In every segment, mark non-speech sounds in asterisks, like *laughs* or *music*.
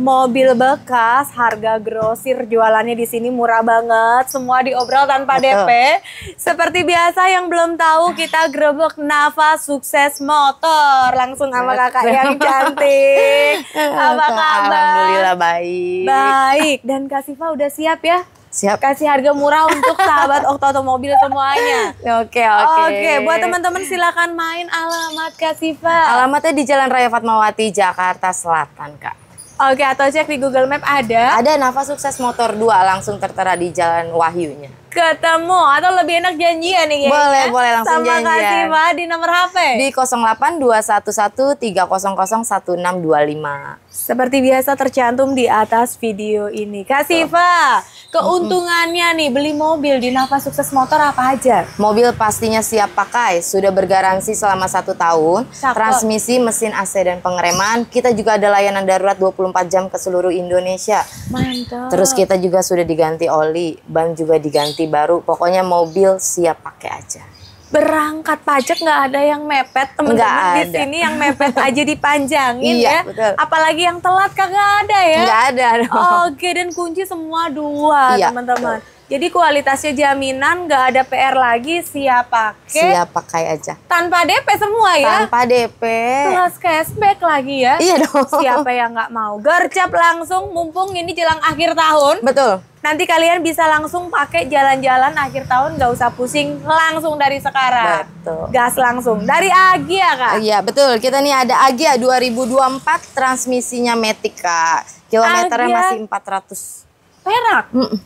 mobil bekas, harga grosir jualannya di sini murah banget, semua diobrol tanpa DP. Seperti biasa yang belum tahu kita grebek Nava Sukses Motor langsung sama kakak yang cantik. *laughs* Apa kabar? Alhamdulillah baik. Baik, dan Kak Siva udah siap ya? Siap. Kasih harga murah untuk sahabat Okto Otomobil semuanya. Oke, oke. Oke, buat teman-teman silakan main alamat Kak Alamatnya di Jalan Raya Fatmawati, Jakarta Selatan, Kak. Oke, atau cek di Google Map ada. Ada nafas Sukses Motor 2 langsung tertera di Jalan Wahyunya. Ketemu atau lebih enak janjian nih kayaknya. Boleh, boleh langsung Sama janjian. Sama Kak Siva di nomor HP. Di 08211300165. Seperti biasa tercantum di atas video ini. Kak Siva, Keuntungannya nih beli mobil di Nafas Sukses Motor apa aja? Mobil pastinya siap pakai, sudah bergaransi selama satu tahun. Cakep. Transmisi, mesin AC dan pengereman. Kita juga ada layanan darurat 24 jam ke seluruh Indonesia. Mantap. Terus kita juga sudah diganti oli, ban juga diganti baru. Pokoknya mobil siap pakai aja berangkat pajak nggak ada yang mepet teman-teman di sini yang mepet aja dipanjangin iya, ya betul. apalagi yang telat kagak ada ya nggak ada dong. oke dan kunci semua dua teman iya, teman-teman jadi kualitasnya jaminan nggak ada PR lagi siap pakai siap pakai aja tanpa DP semua ya tanpa DP plus cashback lagi ya iya dong siapa yang nggak mau gercep langsung mumpung ini jelang akhir tahun betul Nanti kalian bisa langsung pakai jalan-jalan akhir tahun gak usah pusing langsung dari sekarang. Betul. Gas langsung dari Agia Kak. Iya, betul. Kita nih ada Agia 2024 transmisinya Matic Kak. Kilometernya Agia. masih 400 perak. Mm -mm.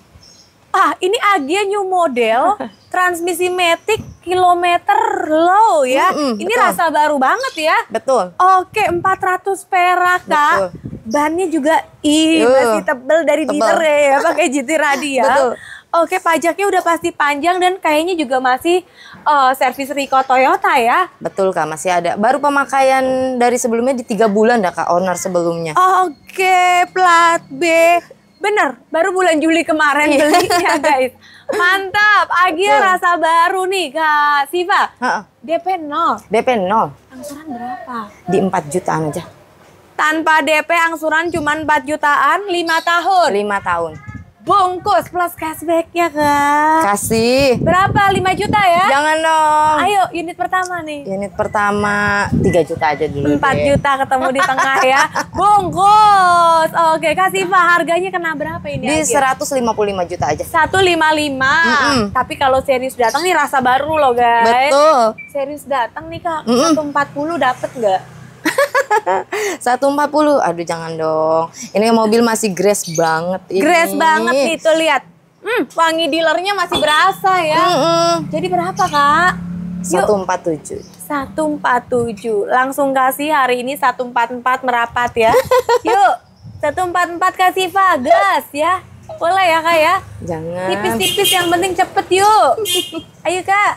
Ah, ini Agia new model, *laughs* transmisi Matic kilometer low ya. Mm -mm, ini betul. rasa baru banget ya. Betul. Oke, 400 perak, Kak. Betul bannya juga ih uh. masih tebel dari dealer ya, ya pakai GT Radi ya. Betul. Oke, pajaknya udah pasti panjang dan kayaknya juga masih uh, servis riko Toyota ya. Betul Kak, masih ada. Baru pemakaian dari sebelumnya di tiga bulan dah Kak, owner sebelumnya. Oke, plat B. Bener, baru bulan Juli kemarin iya. belinya guys. *laughs* Mantap, Agia Betul. rasa baru nih Kak Siva. Ha -ha. DP 0. DP 0. Angsuran berapa? Di 4 jutaan aja. Tanpa DP angsuran cuma 4 jutaan 5 tahun. 5 tahun. Bungkus plus cashbacknya kak Kasih. Berapa? 5 juta ya? Jangan dong. Ayo unit pertama nih. Unit pertama 3 juta aja dulu 4 deh. juta ketemu di tengah ya. *laughs* Bungkus. Oke, kasih Pak harganya kena berapa ini? Di akhir? 155 juta aja. 155. Mm -mm. Tapi kalau serius datang nih rasa baru loh guys. Betul. Serius datang nih Kak, mm -mm. 140 dapet gak 140. *laughs* Aduh jangan dong. Ini mobil masih grass banget ini. Grass banget nih lihat. Hmm, wangi dealernya masih berasa ya. Mm -mm. Jadi berapa, Kak? 147. 147. Langsung kasih hari ini 144 merapat ya. *laughs* Yuk, 144 kasih gas ya. Boleh ya Kak ya? Jangan. Tipis-tipis yang penting cepet yuk. *laughs* Ayo Kak.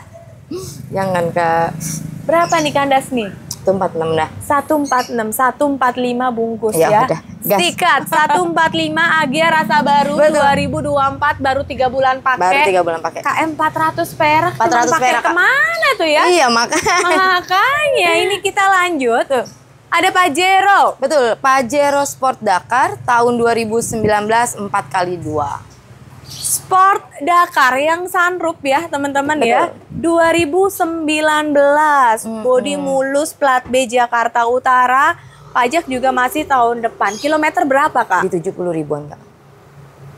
Jangan Kak. Berapa nih kandas nih? 146 nah 146 145 bungkus ya, ya. Gas. Sikat 145 AG ya, rasa baru Betul. 2024 baru 3 bulan pakai baru 3 bulan pakai KM 400 perak 400 perak kemana tuh ya iya makanya makanya ini kita lanjut tuh ada Pajero. Betul, Pajero Sport Dakar tahun 2019 4 kali 2 Sport Dakar yang sunroof ya teman-teman ya 2019 mm -hmm. bodi mulus plat B Jakarta Utara pajak juga masih tahun depan kilometer berapa kak? Di 70 ribuan kak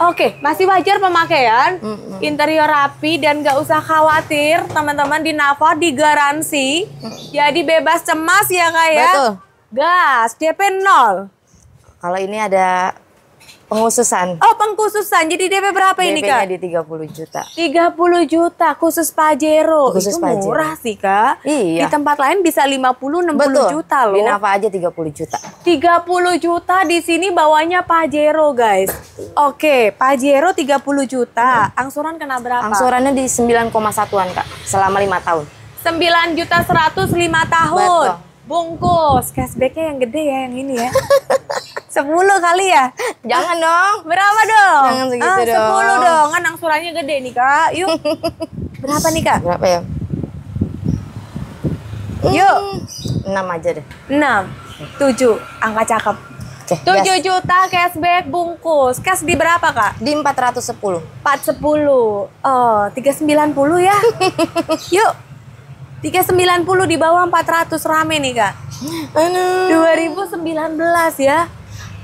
Oke, masih wajar pemakaian, mm -hmm. interior rapi dan gak usah khawatir teman-teman di Nava digaransi, mm jadi bebas cemas ya kak ya. Betul. Gas, DP 0. Kalau ini ada Pengkhususan. Oh, pengkhususan. Jadi DP berapa DP ini, Kak? DP-nya di 30 juta. 30 juta khusus Pajero. Oh, khusus Itu Pajero. murah sih, Kak. Iya. Di tempat lain bisa 50 60 Betul. juta loh. Betul. Nava aja 30 juta. 30 juta di sini bawanya Pajero, guys. Oke, Pajero 30 juta. Hmm. Angsuran kena berapa? Angsurannya di 9,1-an, Kak. Selama 5 tahun. 9 juta 105 tahun. Betul. Bungkus, cashbacknya yang gede ya yang ini ya. *laughs* Sepuluh kali ya? Jangan dong. Berapa dong? Jangan segitu ah, dong. Sepuluh dong. Kan angsurannya gede nih kak. Yuk. *laughs* Berapa nih kak? Berapa ya? Hmm. Yuk. Enam aja deh. Enam. Tujuh. Angka cakep. Tujuh yes. juta cashback bungkus. Cash di berapa, Kak? Di empat ratus sepuluh. 410. 410. Oh, puluh ya. *laughs* Yuk. tiga sembilan puluh di bawah empat ratus rame nih, Kak. dua ribu sembilan belas ya.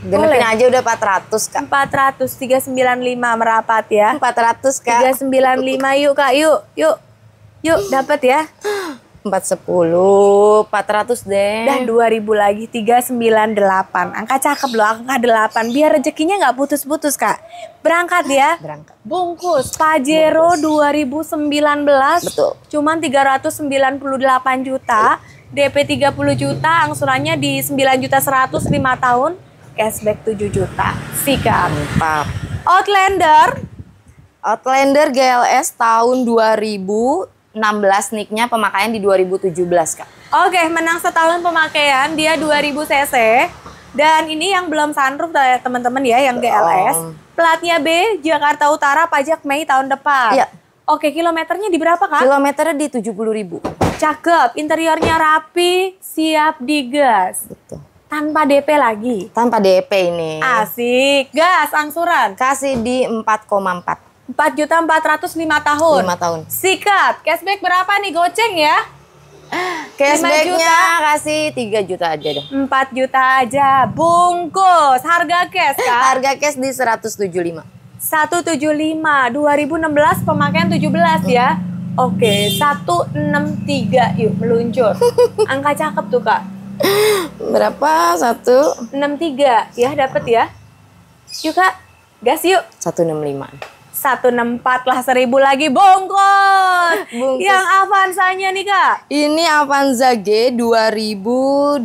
Genepin Boleh. aja udah 400, Kak. 400, 395 merapat ya. 400, Kak. 395 yuk, Kak. Yuk, yuk. Yuk, dapat ya. 410, 400 deh. Dan 2000 lagi, 398. Angka cakep loh, angka 8. Biar rezekinya nggak putus-putus, Kak. Berangkat ya. Berangkat. Bungkus, Pajero Bungkus. 2019. Betul. Cuman 398 juta. DP 30 juta, angsurannya di 9 juta 100, 5 tahun cashback 7 juta. Sikat. Mantap. Outlander. Outlander GLS tahun enam belas nicknya pemakaian di 2017 kak. Oke, menang setahun pemakaian dia 2000 cc dan ini yang belum sunroof eh, teman-teman ya yang GLS. Oh. Platnya B Jakarta Utara pajak Mei tahun depan. Iya. Oke, kilometernya di berapa kak? Kilometernya di puluh ribu. Cakep, interiornya rapi, siap digas. Betul. Tanpa DP lagi? Tanpa DP ini. Asik. Gas, angsuran? Kasih di 4,4. 4 juta 405 tahun. 5 tahun. Sikat. Cashback berapa nih goceng ya? Cashbacknya kasih 3 juta aja deh. 4 juta aja. Bungkus. Harga cash kan? *laughs* Harga cash di 175. 175. 2016 pemakaian 17 ya. hmm. ya. Oke, okay, 163 yuk meluncur. *laughs* Angka cakep tuh, Kak. Berapa? Satu? Enam tiga. Ya, dapet ya. Yuk, Kak. Gas yuk. Satu enam lima. satu enam empat lah seribu lagi bongkos. Bungkus. Yang nya nih kak. Ini Avanza G 2023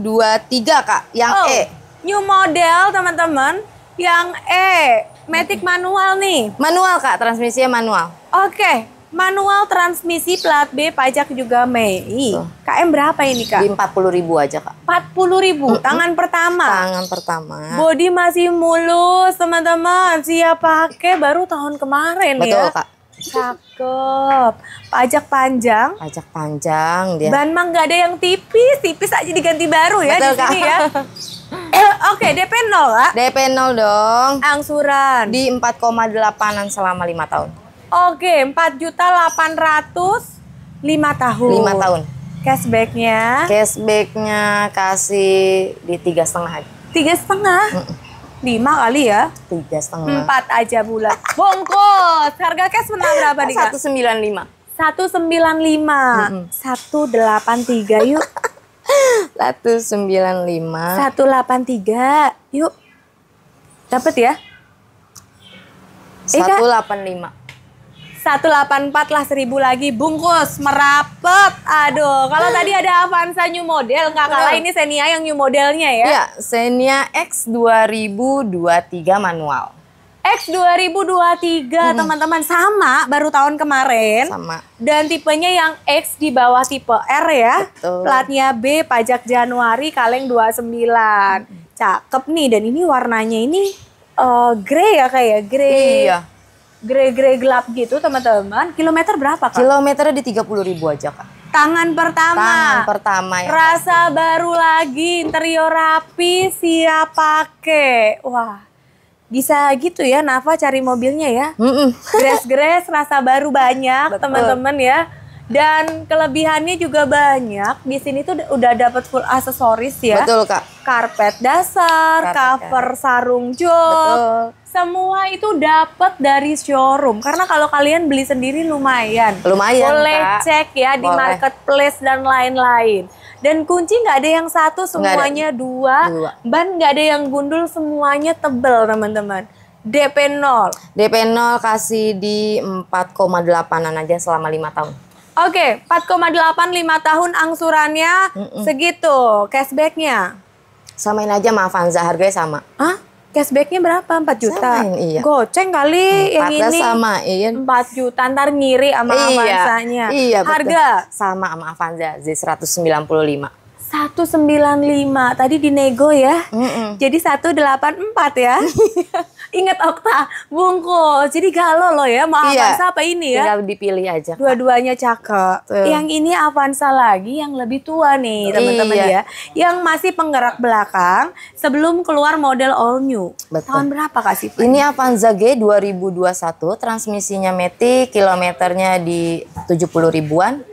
kak. Yang oh, E. New model teman-teman. Yang E. Matic manual nih. Manual kak. Transmisinya manual. Oke. Okay. Manual transmisi plat B pajak juga Mei. Tuh. KM berapa ini kak? Empat puluh ribu aja kak. Empat puluh ribu, mm -hmm. tangan pertama? Tangan pertama. Body masih mulus teman-teman, siap pakai baru tahun kemarin Betul, ya. Betul kak. Cakep. Pajak panjang. Pajak panjang dia. Ban mang gak ada yang tipis, tipis aja diganti baru ya Betul, di sini ya. *laughs* Oke, DP 0 lah. DP 0 dong. Angsuran. Di 4,8-an selama 5 tahun. Oke, empat juta delapan ratus lima tahun. Lima tahun. Cashbacknya? Cashbacknya kasih di tiga setengah. Tiga setengah? Lima kali ya? Tiga setengah. Empat aja bulan. Bongkos. Harga cash menang berapa nih? Satu sembilan lima. *laughs* Satu sembilan lima. Satu delapan tiga yuk. Satu sembilan lima. Satu delapan tiga yuk. Dapat ya? Iya, Satu delapan lima. 184 lah 1000 lagi bungkus merapet aduh kalau hmm. tadi ada Avanza new model nggak kalah ini Xenia yang new modelnya ya Iya Xenia X 2023 manual X 2023 hmm. teman-teman hmm. sama baru tahun kemarin sama dan tipenya yang X di bawah tipe R ya Betul. platnya B pajak Januari kaleng 29 hmm. cakep nih dan ini warnanya ini uh, grey ya kayak grey iya grey-grey gelap gitu teman-teman. Kilometer berapa kak? Kilometernya di 30 ribu aja kak. Tangan pertama. Tangan pertama ya. Rasa pasti. baru lagi, interior rapi, siap pakai. Wah, bisa gitu ya Nafa cari mobilnya ya. Gres-gres, rasa baru banyak teman-teman ya. Dan kelebihannya juga banyak. Di sini tuh udah dapat full aksesoris ya. Betul, Kak. Karpet dasar, Karpet, cover kan. sarung jok. Betul. Semua itu dapat dari showroom. Karena kalau kalian beli sendiri lumayan. Lumayan, Boleh Kak. cek ya Boleh. di marketplace dan lain-lain. Dan kunci nggak ada yang satu, semuanya dua. dua. Ban nggak ada yang gundul, semuanya tebel, teman-teman. DP 0. DP 0 kasih di 4,8an aja selama 5 tahun. Oke, okay, 4,8 5 tahun angsurannya mm -mm. segitu, cashbacknya. Samain aja sama Avanza, harganya sama. Hah? Cashbacknya berapa? 4 juta? Samain, iya. Goceng kali hmm, yang ini. sama, iya. 4 juta, ntar ngiri sama iya, Avanzanya. Iya, betul. Harga? Sama sama Avanza, Z195. 195. Tadi dinego ya. Mm -mm. Jadi 184 ya. *laughs* Ingat Okta, bungkus. Jadi galau loh ya, mau iya. Avanza apa ini ya? Tinggal dipilih aja. Dua-duanya cakep. Tuh. Yang ini Avanza lagi yang lebih tua nih iya. teman-teman iya. ya. Yang masih penggerak belakang sebelum keluar model all new. Betul. Tahun berapa Kak Ini Avanza G 2021, transmisinya metik, kilometernya di 70 ribuan.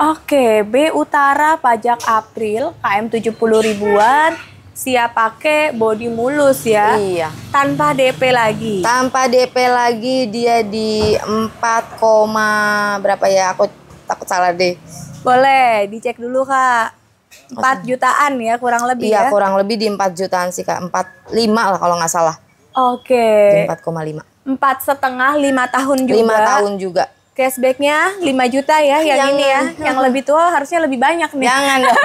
Oke, B Utara pajak April, KM 70 ribuan, siap pakai body mulus ya. Iya. Tanpa DP lagi. Tanpa DP lagi dia di 4, berapa ya? Aku takut salah deh. Boleh dicek dulu Kak. 4 jutaan ya kurang lebih iya, ya. Iya, kurang lebih di 4 jutaan sih Kak. 45 lah kalau nggak salah. Oke. Okay. Di 4,5. 4 setengah 5 tahun juga. 5 tahun juga cashbacknya 5 juta ya yang yang ini ya yang lebih tua harusnya lebih banyak nih jangan dong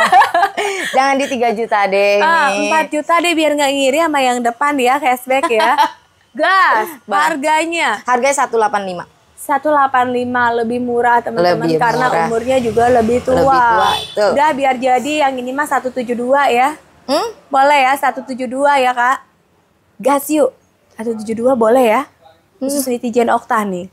*laughs* jangan di 3 juta deh ini. Ah, 4 juta deh biar nggak ngiri sama yang depan ya cashback ya *laughs* gas harganya harganya 185 185 lebih murah teman-teman karena murah. umurnya juga lebih tua, lebih tua tuh. udah biar jadi yang ini mah 172 ya hmm? boleh ya 172 ya kak gas yuk 172 boleh ya hmm. khusus hmm. netizen Okta nih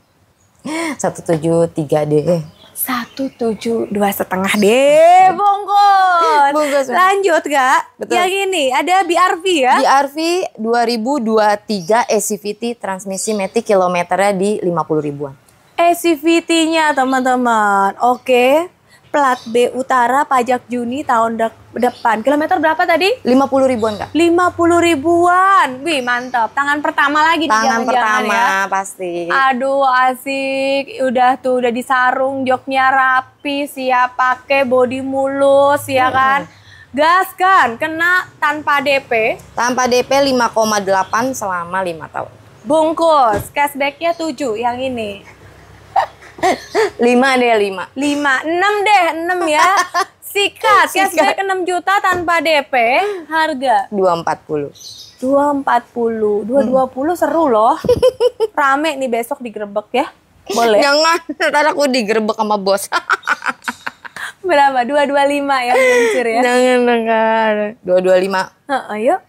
satu tujuh tiga deh satu tujuh dua setengah deh bungkus bungkus lanjut gak Betul. yang ini ada BRV ya BRV 2023 ACVT transmisi metik kilometernya di 50 ribuan ACVT-nya teman-teman oke plat B Utara pajak Juni tahun de depan. Kilometer berapa tadi? 50 ribuan, Kak. 50 ribuan. Wih, mantap. Tangan pertama lagi Tangan ya. pertama ya. pasti. Aduh, asik. Udah tuh udah disarung, joknya rapi, siap pakai, body mulus, ya hmm. kan? Gas kan, kena tanpa DP. Tanpa DP 5,8 selama 5 tahun. Bungkus, cashbacknya 7 yang ini lima deh lima lima enam deh enam ya sikat, sikat. ke enam juta tanpa dp harga dua empat puluh dua empat puluh dua hmm. dua puluh seru loh *laughs* rame nih besok digerebek ya boleh jangan ntar aku digerebek sama bos *laughs* berapa dua dua lima ya jangan ya jangan dengar dua dua lima ayo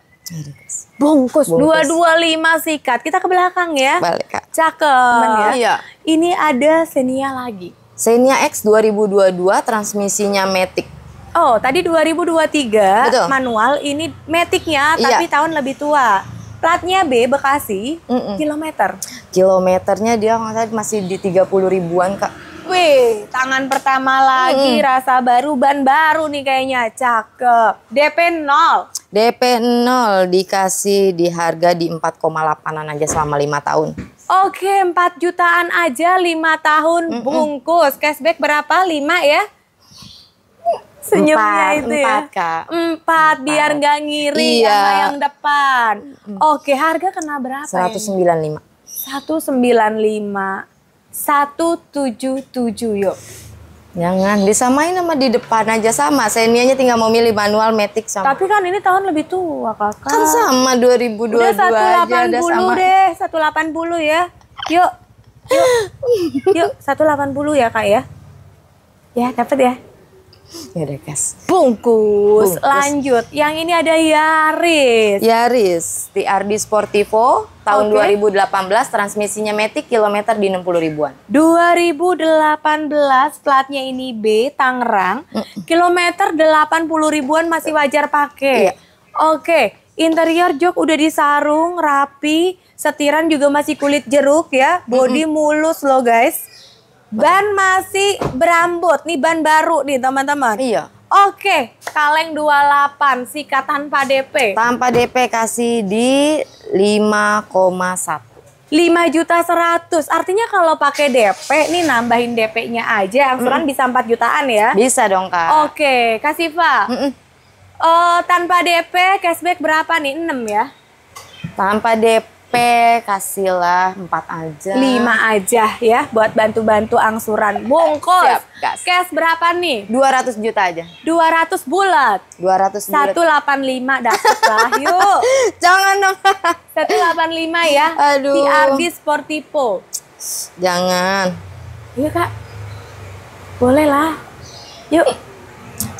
Bungkus. Dua dua lima sikat. Kita ke belakang ya. Balik kak. Cakep. ya. Iya. Ini ada Xenia lagi. Xenia X 2022 transmisinya Matic. Oh, tadi 2023 Betul. manual, ini Maticnya iya. tapi iya. tahun lebih tua. Platnya B Bekasi, mm -mm. kilometer. Kilometernya dia masih di 30 ribuan kak. Wih, tangan pertama lagi, hmm. rasa baru, ban baru nih kayaknya, cakep. DP 0. DP 0 dikasih di harga di 4,8an aja selama 5 tahun. Oke, 4 jutaan aja 5 tahun mm -mm. bungkus. Cashback berapa? 5 ya? Senyumnya empat, itu ya? empat, ya. Kak. Empat, empat. biar nggak ngiri iya. sama yang depan. Mm. Oke, harga kena berapa? 195. Ya? 195. 177 yuk. Jangan disamain sama di depan aja sama. Senianya tinggal mau milih manual metik sama. Tapi kan ini tahun lebih tua, Kakak. Kan sama 2022 udah 180 aja ada sama. deh, 180 ya. Yuk. Yuk. Yuk, 180 *laughs* ya, Kak ya. Ya, dapat ya. Ya deh, guys. Bungkus. Lanjut. Yang ini ada Yaris. Yaris, TRD Sportivo tahun okay. 2018, transmisinya Matic, kilometer di 60 ribuan. 2018, platnya ini B, Tangerang, mm. kilometer 80 ribuan masih wajar pakai. Iya. Oke, okay. interior jok udah disarung, rapi, setiran juga masih kulit jeruk ya, body mm -hmm. mulus loh guys Ban masih berambut, nih ban baru nih teman-teman. Iya. Oke, kaleng 28 sikat tanpa DP. Tanpa DP kasih di 5,1. 5 juta 100. Artinya kalau pakai DP nih nambahin DP-nya aja angsuran mm. bisa 4 jutaan ya? Bisa dong, Kak. Oke, kasih Pak. Mm -mm. Oh, eh, tanpa DP cashback berapa nih? 6 ya? Tanpa DP P, kasihlah empat aja. Lima aja ya buat bantu-bantu angsuran. Bungkus. Siap, gas. Cash berapa nih? Dua ratus juta aja. Dua ratus bulat. Dua 200 bulat. 185 dapat lah *laughs* yuk. Jangan dong. Satu delapan lima ya. Aduh. TRD Sportipo. Jangan. Iya kak. Boleh lah. Yuk.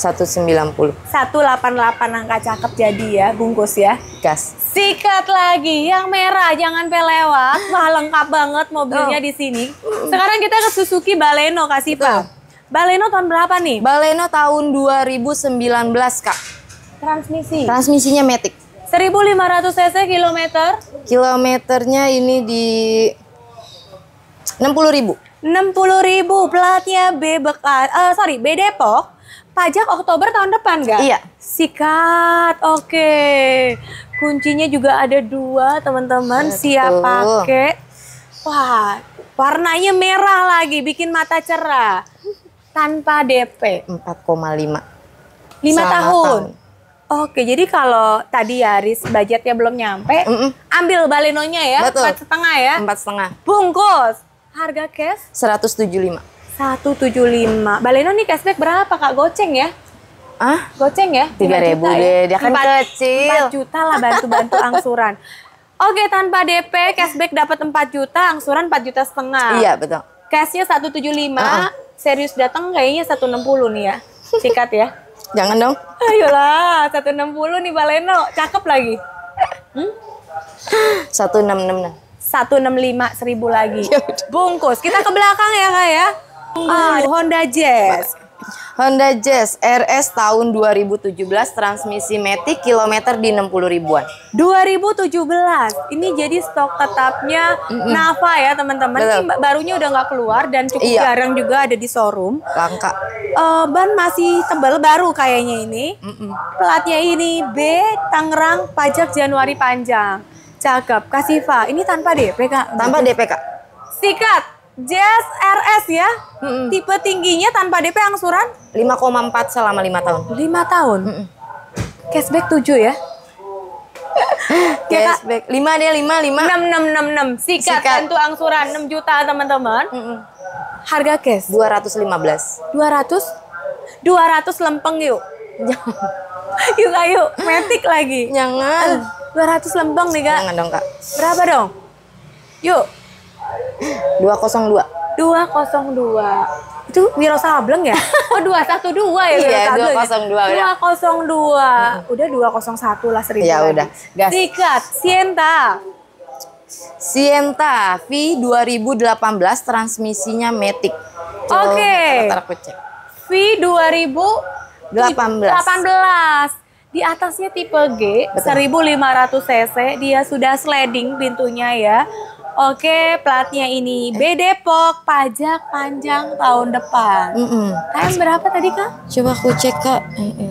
190. 188 angka cakep jadi ya, bungkus ya. Gas. Sikat lagi, yang merah jangan pelewat. Wah lengkap banget mobilnya oh. di sini. Sekarang kita ke Suzuki Baleno kasih Sipa. Baleno tahun berapa nih? Baleno tahun 2019 Kak. Transmisi? Transmisinya Matic. 1500 cc kilometer? Kilometernya ini di puluh ribu. puluh ribu platnya B bekas, uh, eh, sorry B Depok pajak Oktober tahun depan nggak? Iya. Sikat, oke. Okay. Kuncinya juga ada dua teman-teman. Siap pakai. Wah, warnanya merah lagi, bikin mata cerah. Tanpa DP. 4,5. 5 Sama tahun. tahun. Oke, jadi kalau tadi Yaris budgetnya belum nyampe, mm -mm. ambil balenonya ya, empat setengah ya. Empat setengah. Bungkus. Harga cash? Seratus tujuh lima. 175. Baleno nih cashback berapa Kak? Goceng ya? Ah, goceng ya? Tiga ribu ya? deh, ya? dia kan 4, kecil. 4 juta lah bantu-bantu *laughs* angsuran. Oke, tanpa DP cashback dapat 4 juta, angsuran 4 juta setengah. Iya, betul. Cashnya 175, uh -uh. serius datang kayaknya 160 nih ya. Sikat ya. *laughs* Jangan dong. *laughs* Ayolah, 160 nih Baleno, cakep lagi. Hmm? 166. 165 seribu lagi. Ya Bungkus. Kita ke belakang ya, Kak ya. Oh, Honda Jazz. Honda Jazz RS tahun 2017 transmisi matic kilometer di 60 ribuan. 2017. Ini jadi stok tetapnya mm -mm. Nava ya teman-teman. Ini barunya udah nggak keluar dan cukup iya. jarang juga ada di showroom. Langka. Uh, ban masih tebal baru kayaknya ini. Mm -mm. Platnya ini B Tangerang pajak Januari panjang. Cakep. Kasifa, ini tanpa DP Kak. Tanpa DP Kak. Sikat. Jazz RS ya. Mm-mm. Tipe tingginya tanpa DP angsuran? 5,4 selama 5 tahun. 5 tahun? Mm-mm. Cashback 7 ya? *laughs* Cashback. 5 deh, 5, 5. 6, 6, 6, 6. Sikat, Sikat. tentu angsuran 6 juta teman-teman. Mm-mm. Harga cash? 215. 200? 200 lempeng yuk. *laughs* yuk ayo, metik lagi. Jangan. 200 lempeng nih kak. Jangan dong kak. Berapa dong? Yuk. 202. 202 itu Wiro Sableng ya? *laughs* Oh 212 ya Wiro iya, Sableng 202 ya? 202 udah 201 hmm. lah seribu ya udah gas sikat Sienta Sienta V 2018 transmisinya Matic oke okay. V 2018 18 di atasnya tipe G Betul. 1500 cc dia sudah sliding pintunya ya Oke, platnya ini B Depok, pajak panjang tahun depan. Mm -mm. KM berapa tadi kak? Coba aku cek kak. Eh, eh,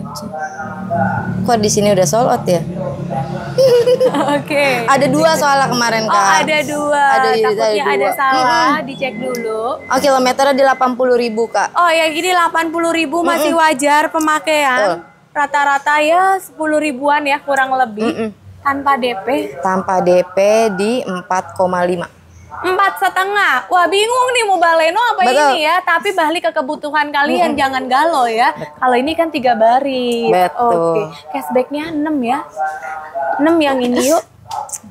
Kok di sini udah sold out ya? *laughs* Oke. Okay. Ada dua soalnya kemarin oh, kak. Oh ada dua. Ada, Takutnya ada, dua. ada salah, mm -hmm. dicek dulu. Oh kilometernya di delapan puluh ribu kak. Oh ya gini delapan puluh ribu masih mm wajar pemakaian. Rata-rata ya sepuluh ribuan ya kurang lebih. Mm -mm tanpa DP? Tanpa DP di 4,5 empat setengah. Wah bingung nih mau baleno apa Betul. ini ya. Tapi balik ke kebutuhan kalian, hmm. jangan galau ya. Kalau ini kan tiga baris. Oke, okay. cashbacknya enam ya. Enam yang ini yuk.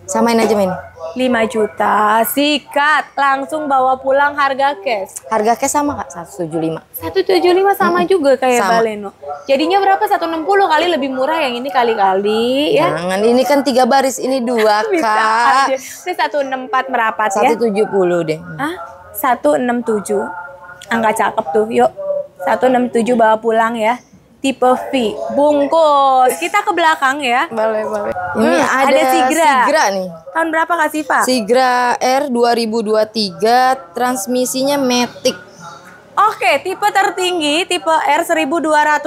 Samain aja Min. 5 juta, sikat, langsung bawa pulang harga cash. Harga cash sama Kak, 175. 175 sama mm hmm. juga kayak sama. Baleno. Jadinya berapa? 160 kali lebih murah yang ini kali-kali ya. Jangan, ini kan tiga baris, ini dua *laughs* Kak. Bisa Ini 164 merapat 170 ya. 170 deh. Hah? 167. Angka cakep tuh, yuk. 167 bawa pulang ya tipe V. Bungkus. Kita ke belakang ya. Boleh, boleh. Hmm, Ini ada, ada Sigra. Sigra nih. Tahun berapa kasih pak? Sigra R 2023, transmisinya Matic. Oke, tipe tertinggi tipe R 1200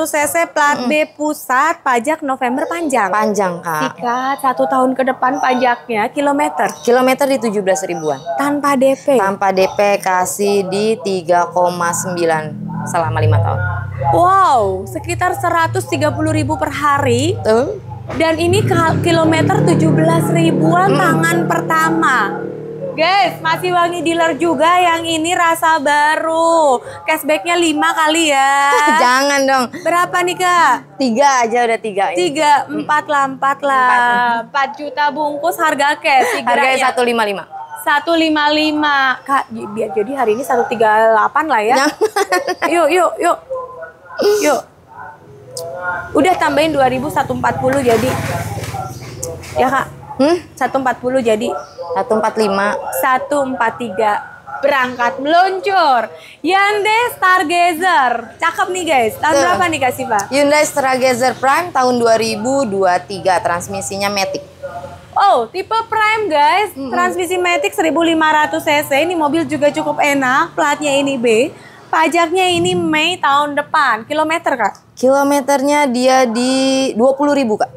cc plat mm. B pusat, pajak November panjang. Panjang, Kak. Sikat satu tahun ke depan pajaknya kilometer. Kilometer di tujuh belas ribuan. Tanpa DP. Tanpa DP kasih di 3,9 selama lima tahun. Wow, sekitar seratus tiga puluh ribu per hari. Tuh. Dan ini kilometer tujuh belas ribuan mm. tangan pertama. Guys, masih wangi dealer juga yang ini rasa baru. Cashbacknya lima kali ya. *laughs* Jangan dong. Berapa nih Kak? Tiga aja udah tiga. Ini. Tiga, empat lah, empat lah. Empat juta bungkus harga cash. Harganya ya. satu lima lima. 155. Kak, biar jadi hari ini satu tiga delapan lah ya. Yuk, yuk, yuk. Yuk. Udah tambahin dua ribu satu empat puluh jadi. Ya, Kak. Hmm? 140 jadi 145. 143 berangkat meluncur. Hyundai Stargazer. Cakep nih guys. Tahun Tuh. berapa nih kasih pak Hyundai Stargazer Prime tahun 2023 transmisinya Matic. Oh, tipe Prime guys. Mm -hmm. Transmisi Matic 1500 cc. Ini mobil juga cukup enak. Platnya ini B pajaknya ini Mei tahun depan. Kilometer, Kak? Kilometernya dia di puluh ribu, Kak.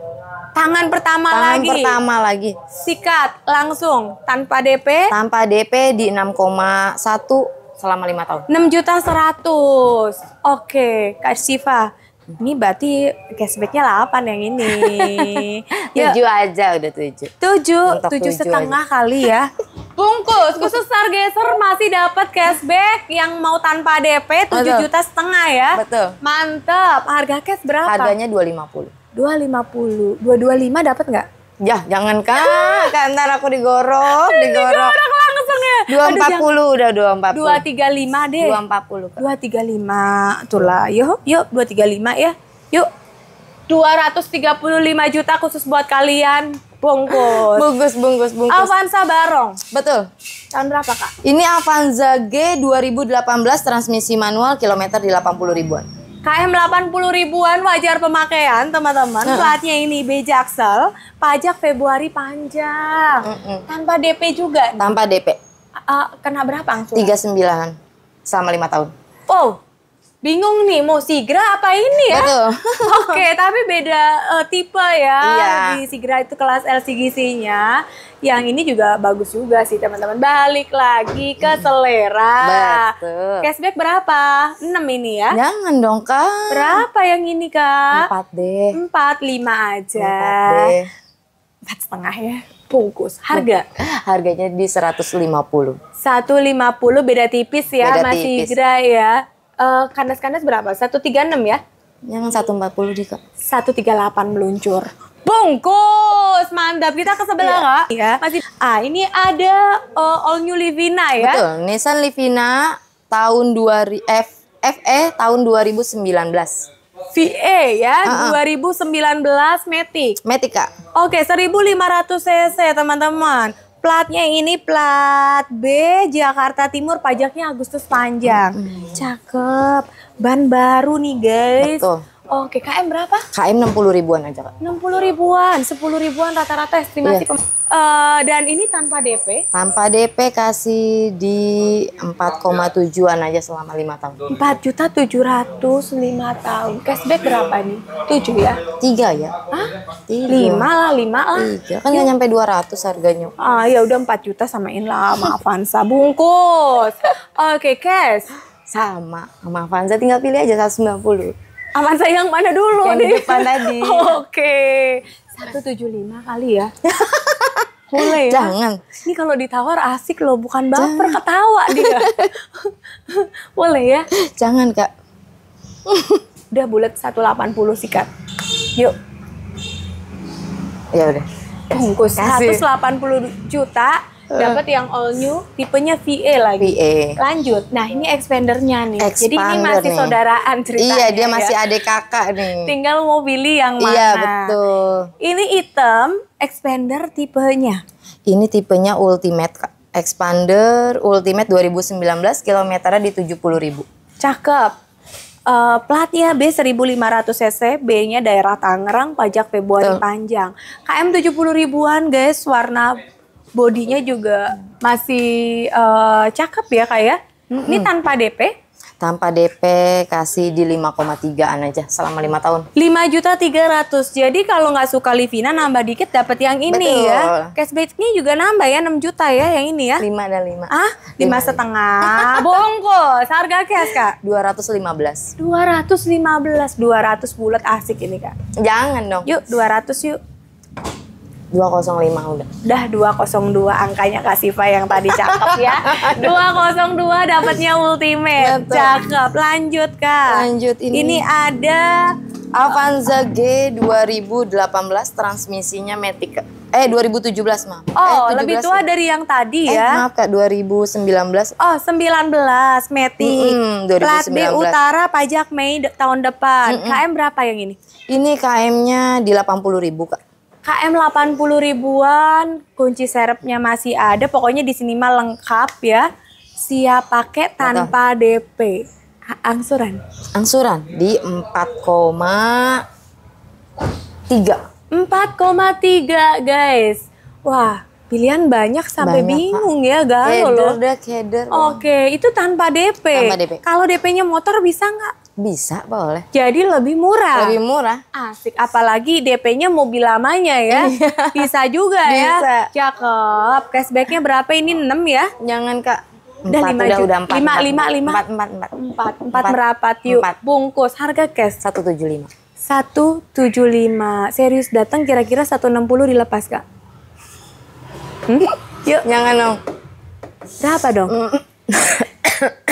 Tangan pertama Tangan lagi. pertama lagi. Sikat langsung tanpa DP. Tanpa DP di 6,1 selama lima tahun. Enam juta seratus. Oke, Kak Siva. Ini berarti cashbacknya 8 yang ini. 7 *laughs* aja udah tujuh. Tujuh, 7, setengah aja. kali ya. *laughs* Bungkus, khusus Sargeser masih dapat cashback yang mau tanpa DP tujuh juta setengah ya. Betul. Mantap. Harga cash berapa? Harganya puluh. 250. 225 dapat nggak? Ya, jangan Kak, kan ntar aku digorok, *laughs* digorok. digorok langsung ya. 240 Aduh, udah 240. 235 deh. 240 Kak. 235. Itulah. Yuk, yuk 235 ya. Yuk. lima juta khusus buat kalian bungkus. Bungkus, bungkus, bungkus. Avanza Barong. Betul. Tahun berapa, Kak? Ini Avanza G dua ribu delapan belas transmisi manual kilometer di puluh ribuan. KM 80 ribuan wajar pemakaian teman-teman. Platnya ini B Jaksel, pajak Februari panjang. Mm -mm. Tanpa DP juga. Tanpa DP. Uh, kena berapa angsuran? 39 selama 5 tahun. Oh, bingung nih mau sigra apa ini ya? Betul. *laughs* Oke, okay, tapi beda uh, tipe ya. Iya. Di sigra itu kelas LCGC-nya. Yang ini juga bagus juga sih teman-teman. Balik lagi ke hmm. selera. Betul. Cashback berapa? 6 ini ya? Jangan dong, Kak. Berapa yang ini, Kak? 4 deh. 4, 5 aja. 4 deh. 4 setengah ya bungkus. Harga? Harganya di 150. 150 beda tipis ya beda masih tipis. Sigra ya kandas eh, kandas-kandas berapa? 136 ya? Yang 140 Satu tiga 138 meluncur. Bungkus, mantap. Kita ke sebelah iya. kak. Iya. Masih. Ah, ini ada uh, all new Livina ya. Betul, Nissan Livina tahun 2000 F, FE tahun 2019. VE ya, uh -uh. 2019 Matic. Matic, Kak. Oke, 1500 cc, teman-teman. Platnya ini plat B Jakarta Timur, pajaknya Agustus panjang. Hmm. Cakep. Ban baru nih, guys. Betul Oke, okay, KM berapa? KM 60 ribuan aja, Kak. 60 ribuan, 10 ribuan rata-rata estimasi. Yes. Iya. Uh, eh, dan ini tanpa DP? Tanpa DP kasih di 4,7-an aja selama 5 tahun. 4 juta 700 5 tahun. Cashback berapa nih? 7 ya? 3 ya. Hah? 3. 5 lah, 5 lah. 3. Kan ya. gak nyampe 200 harganya. Ah, ya udah 4 juta samain lah sama Avanza bungkus. Oke, okay, cash. Sama, sama Avanza tinggal pilih aja 190 aman saya yang mana dulu yang nih? Yang depan tadi. *laughs* Oke. satu tujuh lima kali ya. *laughs* Boleh ya? Jangan. Ini kalau ditawar asik loh, bukan baper Jangan. ketawa dia. *laughs* Boleh ya? Jangan, Kak. udah bulat 180 sikat. Yuk. Ya udah. Bungkus 180 juta Eh. dapat yang all new tipenya VA lagi. VA. Lanjut. Nah, ini expandernya nih. Expander Jadi ini masih nih. saudaraan ceritanya. Iya, dia ya. masih ya. adik kakak nih. Tinggal mau pilih yang iya, mana. Iya, betul. Ini item expander tipenya. Ini tipenya ultimate Expander Ultimate 2019 kilometernya di 70 ribu. Cakep. Uh, platnya B 1500 cc, B-nya daerah Tangerang, pajak Februari Tuh. panjang. KM 70 ribuan guys, warna bodinya juga masih uh, cakep ya kayak. Ya? Mm -hmm. Ini tanpa DP? Tanpa DP kasih di 5,3an aja selama lima tahun. 5 juta 300. Jadi kalau nggak suka Livina nambah dikit dapat yang ini ya. Betul. ya. Cashback ini juga nambah ya 6 juta ya yang ini ya. 5 dan 5. Ah, 5, 5 setengah. *laughs* Bohong Harga cash Kak? 215. 215. 200 bulat asik ini Kak. Jangan dong. Yuk 200 yuk. 205 udah. Udah 202 angkanya Kak Siva yang tadi cakep ya. 202 *laughs* dapatnya ultimate. Betul. Cakep. Lanjut Kak. Lanjut ini. Ini ada Avanza G 2018 transmisinya Matic eh 2017 maaf. Oh, eh, 17, lebih ya? tua ya. dari yang tadi eh, ya. Eh, maaf Kak, 2019. Oh, 19 Matic. Mm -hmm, 2019. Plat B Utara pajak Mei tahun depan. Mm -hmm. KM berapa yang ini? Ini KM-nya di 80.000 Kak. KM 80 ribuan, kunci serepnya masih ada, pokoknya di sini mah lengkap ya. Siap pakai tanpa DP. Angsuran. Angsuran di 4,3. 4,3 guys. Wah, pilihan banyak sampai banyak, bingung Pak. ya galau loh. Keder, keder. Oke, itu tanpa DP. Tanpa DP. Kalau DP-nya motor bisa nggak? Bisa, boleh Jadi lebih murah. Lebih murah. Asik. Apalagi DP-nya mobil lamanya ya. Iya. Bisa juga ya. Bisa. ya. Cakep. Cashback-nya berapa ini? 6 ya? Jangan, Kak. Udah lima udah, udah empat lima lima lima empat empat empat empat empat merapat yuk bungkus harga cash satu tujuh lima satu tujuh lima serius datang kira-kira satu enam puluh dilepas kak hmm? yuk jangan dong berapa dong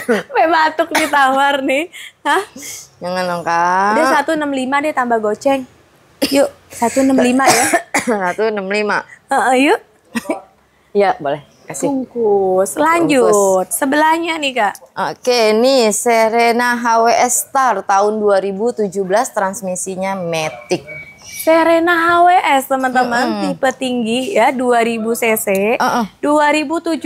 Sampai batuk ditawar nih. Hah? Jangan dong, Kak. Udah 165 deh tambah goceng. Yuk, 165 ya. 165. Uh, yuk. Iya, boleh. Kasih. Bungkus. Lanjut. Bungkus. Sebelahnya nih, Kak. Oke, ini Serena HWS Star tahun 2017 transmisinya Matic. Serena HWS teman-teman mm -hmm. tipe tinggi ya 2000 cc uh -uh. 2017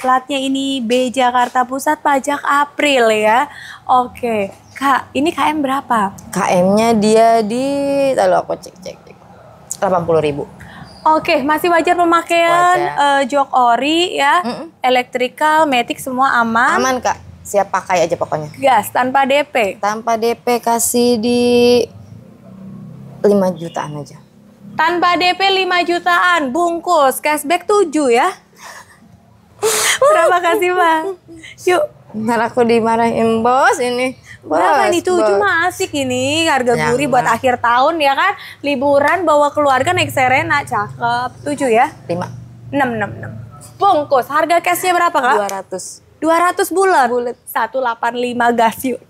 platnya ini B Jakarta Pusat pajak April ya oke Kak ini KM berapa KM-nya dia di lalu aku cek cek, cek. 80 ribu Oke, masih wajar pemakaian wajar. Uh, jok ori ya, mm -mm. elektrikal, metik semua aman. Aman kak, siap pakai aja pokoknya. Gas tanpa DP. Tanpa DP kasih di 5 jutaan aja. Tanpa DP 5 jutaan, bungkus, cashback 7 ya. Berapa kasih Bang? Yuk. Ntar aku dimarahin bos ini. Bos, Berapa nih tuh cuma asik ini harga gurih buat akhir tahun ya kan. Liburan bawa keluarga naik Serena, cakep. tujuh ya? lima enam enam 6. Bungkus, harga cashnya berapa Kak? 200. 200 bulat. Bulat. 185 gas yuk.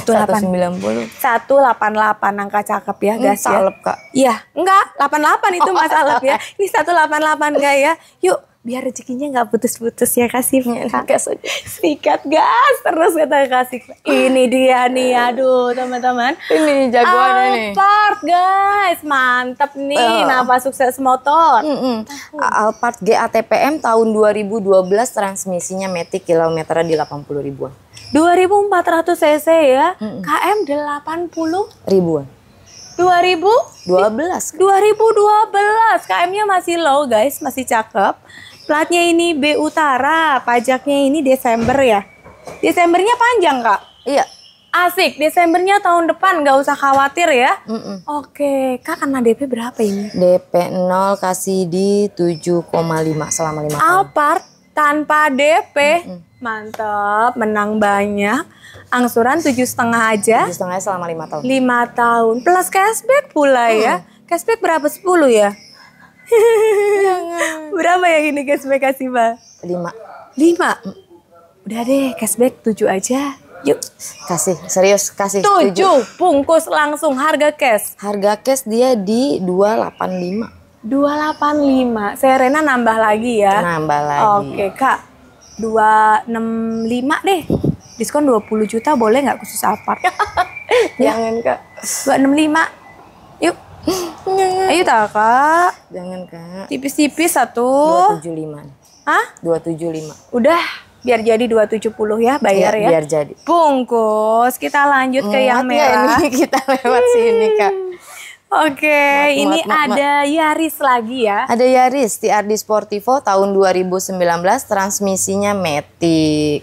190. 188 angka cakep ya, enggak hmm, guys ya. Salep, Kak. Iya, enggak, 88 itu Mas Alep ya. Ini 188 enggak ya. Yuk biar rezekinya nggak putus-putus ya kasih ya, kak. Iya. sikat gas terus kata kasih ini dia nih aduh teman-teman ini jagoan ini. Alphard guys mantap nih uh. Oh. napa sukses motor mm -mm. Alphard GATPM tahun 2012 transmisinya metik kilometer di 80 ribuan 2400 cc ya mm -mm. KM 80 ribuan 2012. 2012. KM-nya masih low guys, masih cakep. Platnya ini B Utara, pajaknya ini Desember ya. Desembernya panjang kak? Iya. Asik, Desembernya tahun depan nggak usah khawatir ya. Mm -mm. Oke, Kak kena DP berapa ini? DP 0 kasih di 7,5 selama 5 tahun. Alphard tanpa DP. Mm -mm. Mantap, menang banyak. Angsuran tujuh setengah aja. Tujuh setengah selama lima tahun. Lima tahun plus cashback pula hmm. ya. Cashback berapa? Sepuluh ya? Jangan. *laughs* Berapa ya ini cashback kasih, Mbak? Lima. Lima? Udah deh, cashback tujuh aja. Yuk, kasih serius kasih tujuh bungkus langsung harga cash. Harga cash dia di 285. 285. rena nambah lagi ya. Nambah lagi. Oke, Kak. 265 deh. Diskon 20 juta boleh nggak khusus apart? *laughs* Jangan, Kak. 265. Yuk. Jangan. Ayo tak kak. Jangan kak. Tipis-tipis satu. dua tujuh 275. Hah? lima Udah biar jadi dua tujuh puluh ya bayar iya, ya. Biar jadi. Bungkus. Kita lanjut ke yang merah. ini *laughs* kita lewat sini kak. Oke, okay, ini mat, ada Yaris lagi ya. Ada Yaris TRD Sportivo tahun 2019 transmisinya Matic.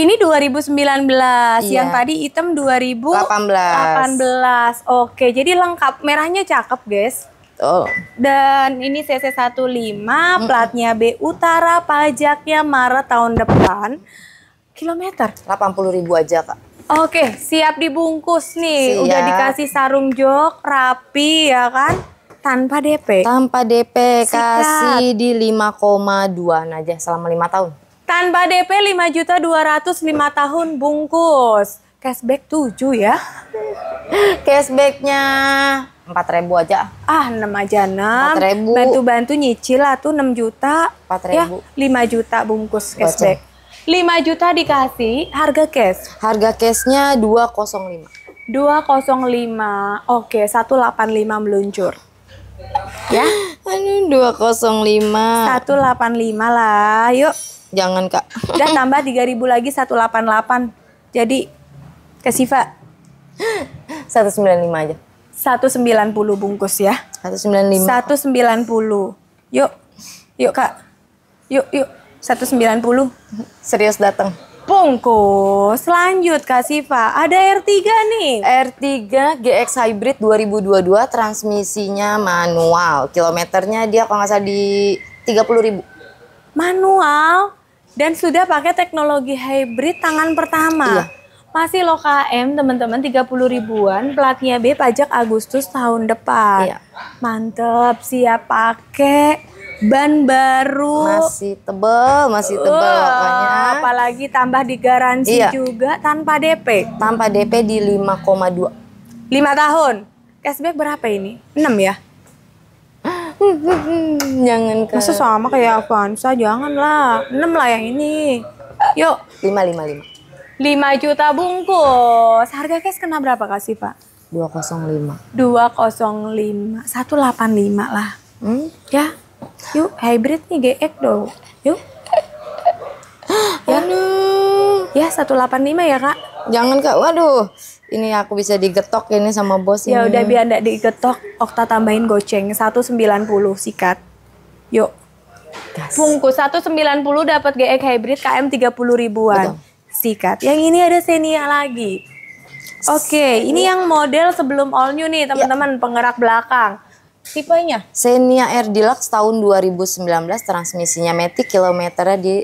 Ini 2019, iya. yang tadi hitam 2018. 18. Oke, jadi lengkap. Merahnya cakep, guys. Oh. Dan ini CC 15, platnya B Utara, pajaknya Maret tahun depan. Kilometer 80 ribu aja, Kak. Oke, siap dibungkus nih. Siap. Udah dikasih sarung jok, rapi ya kan? Tanpa DP. Tanpa DP, Sikat. kasih di 5,2 aja selama 5 tahun. Tanpa DP 5 juta 205 tahun bungkus. Cashback 7 ya. Cashbacknya 4 ribu aja. Ah 6 aja 6. 4 ribu. Bantu-bantu nyicil lah tuh 6 juta. 4 ya, ribu. Ya, 5 juta bungkus cashback. Baca. 5 juta dikasih harga cash. Harga cashnya 205. 205. Oke, 185 meluncur. Ya? Aduh, 205. 185 lah. Yuk. Jangan kak. Udah tambah 3000 lagi 188. Jadi ke Siva. 195 aja. 190 bungkus ya. 195. 190. Yuk. Yuk kak. Yuk yuk. 190. Serius datang. Bungkus. Lanjut Kak Siva. Ada R3 nih. R3 GX Hybrid 2022 transmisinya manual. Kilometernya dia kalau nggak salah di 30 ribu. Manual? dan sudah pakai teknologi hybrid tangan pertama. Iya. Masih lo KM teman-teman 30 ribuan, platnya B pajak Agustus tahun depan. Iya. Mantep, siap pakai ban baru masih tebel masih tebel uh, apalagi tambah garansi iya. juga tanpa DP tanpa DP di 5,2 5 tahun cashback berapa ini 6 ya *laughs* jangan ke masa sama kayak Avanza jangan lah enam lah yang ini yuk lima lima lima lima juta bungkus harga cash kena berapa kasih pak dua dua lima lima satu delapan lima lah hmm? ya yuk hybrid nih GX dong yuk ya Aduh. ya lima ya kak jangan kak waduh ini aku bisa digetok ini sama bos ya udah biar ndak digetok Okta tambahin goceng 190 sikat yuk Gas. bungkus 190 dapat GX hybrid KM 30 ribuan Betul. sikat yang ini ada Xenia lagi oke okay, ini yang model sebelum all new nih ya. teman-teman ya. penggerak belakang tipenya Xenia R Deluxe tahun 2019 transmisinya matic kilometernya di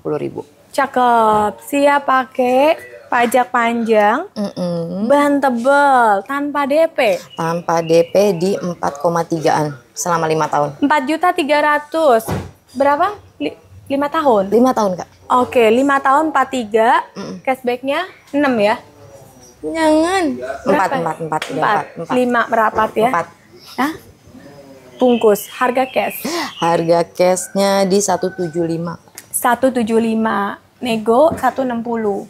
puluh ribu cakep siap pakai pajak panjang, Mm-mm. bahan tebel tanpa DP. Tanpa DP di 4,3an selama lima tahun. 4 juta 300. Berapa? 5 lima tahun. Lima tahun kak. Oke, lima tahun 43, Mm-mm. cashbacknya 6 ya. Jangan. Empat, empat, empat, empat, empat. Lima merapat ya. Empat. Hah? Bungkus, harga cash. Harga cashnya di 175. 175, nego 160.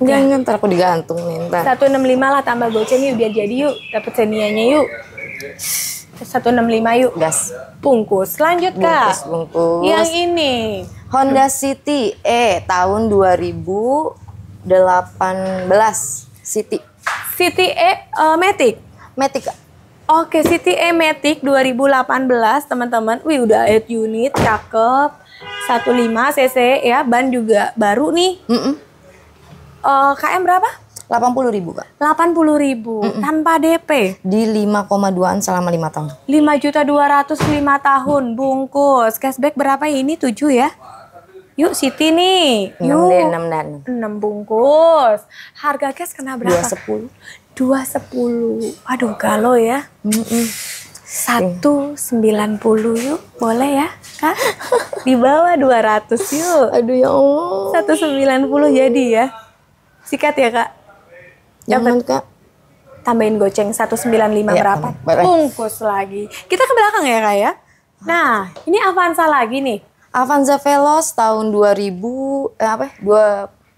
Jangan ya. ntar aku digantung nih ntar. 165 lah tambah goceng yuk biar jadi yuk dapat senianya yuk. 165 yuk. Gas. Bungkus. Lanjut Kak. Bungkus, bungkus. Yang ini. Honda City E tahun 2018 City. City E uh, Matic. Matic. Oke, City E Matic 2018 teman-teman. Wih udah 8 unit, cakep. 15 cc e, ya, ban juga baru nih. Mm -mm uh, eh, KM berapa? 80 ribu, Kak. 80 ribu, mm -mm. tanpa DP? Di 5,2an selama 5 tahun. 5 juta 205 tahun, bungkus. Cashback berapa ini? 7 ya? Yuk Siti nih. 6 Yuk. deh, 6 dan 6. bungkus. Harga cash kena berapa? 210. 210. Aduh, galau ya. Mm -mm. 190 yuk, boleh ya kak? Di bawah 200 yuk. Aduh ya Allah. 190 jadi ya. Sikat ya kak. Jangan kak. Tambahin goceng 195 ya, berapa? Tambah. Eh. Bungkus lagi. Kita ke belakang ya kak ya. Nah ini Avanza lagi nih. Avanza Veloz tahun 2000 eh, apa? Ya?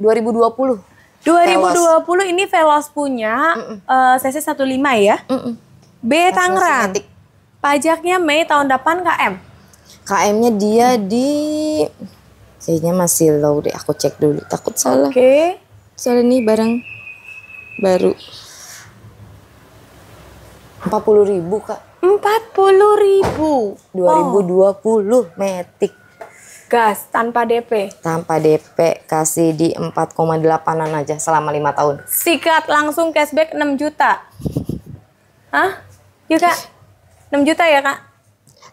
Dua, 2020. 2020 Veloz. ini Veloz punya mm -mm. Uh, CC 15 ya. Mm -mm. B Tangerang. Pajaknya Mei tahun depan KM. KM-nya dia di kayaknya masih low deh. Aku cek dulu. Takut salah. Oke. Okay soalnya ini barang baru. 40 ribu kak. 40 ribu. 2020 oh. metik. Gas tanpa DP. Tanpa DP kasih di 4,8an aja selama 5 tahun. Sikat langsung cashback 6 juta. Hah? Yuk iya, kak. 6 juta ya kak?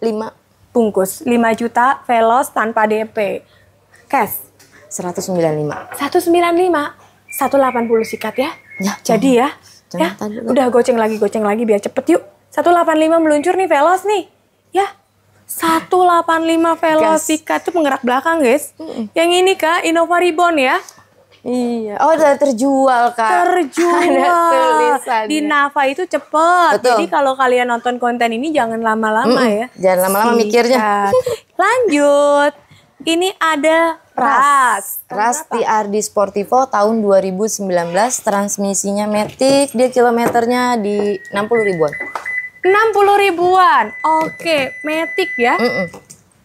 5. Bungkus 5 juta velos tanpa DP. Cash. 195. 195? 180 sikat ya. Ya. Jadi ya. ya. Tanya. Udah goceng lagi, goceng lagi biar cepet yuk. 185 meluncur nih Velos nih. Ya. 185 Velos sikat itu penggerak belakang, guys. Mm -mm. Yang ini Kak, Innova Ribbon ya. Iya. Oh, udah terjual, Kak. Terjual. Di nava itu cepet. Betul. Jadi kalau kalian nonton konten ini jangan lama-lama mm -mm. ya. Jangan lama-lama mikirnya. Lanjut. Ini ada Ras. Ras TR Sportivo tahun 2019 transmisinya metik dia kilometernya di 60 ribuan. 60 ribuan. Oke, okay. metik ya. Mm -mm.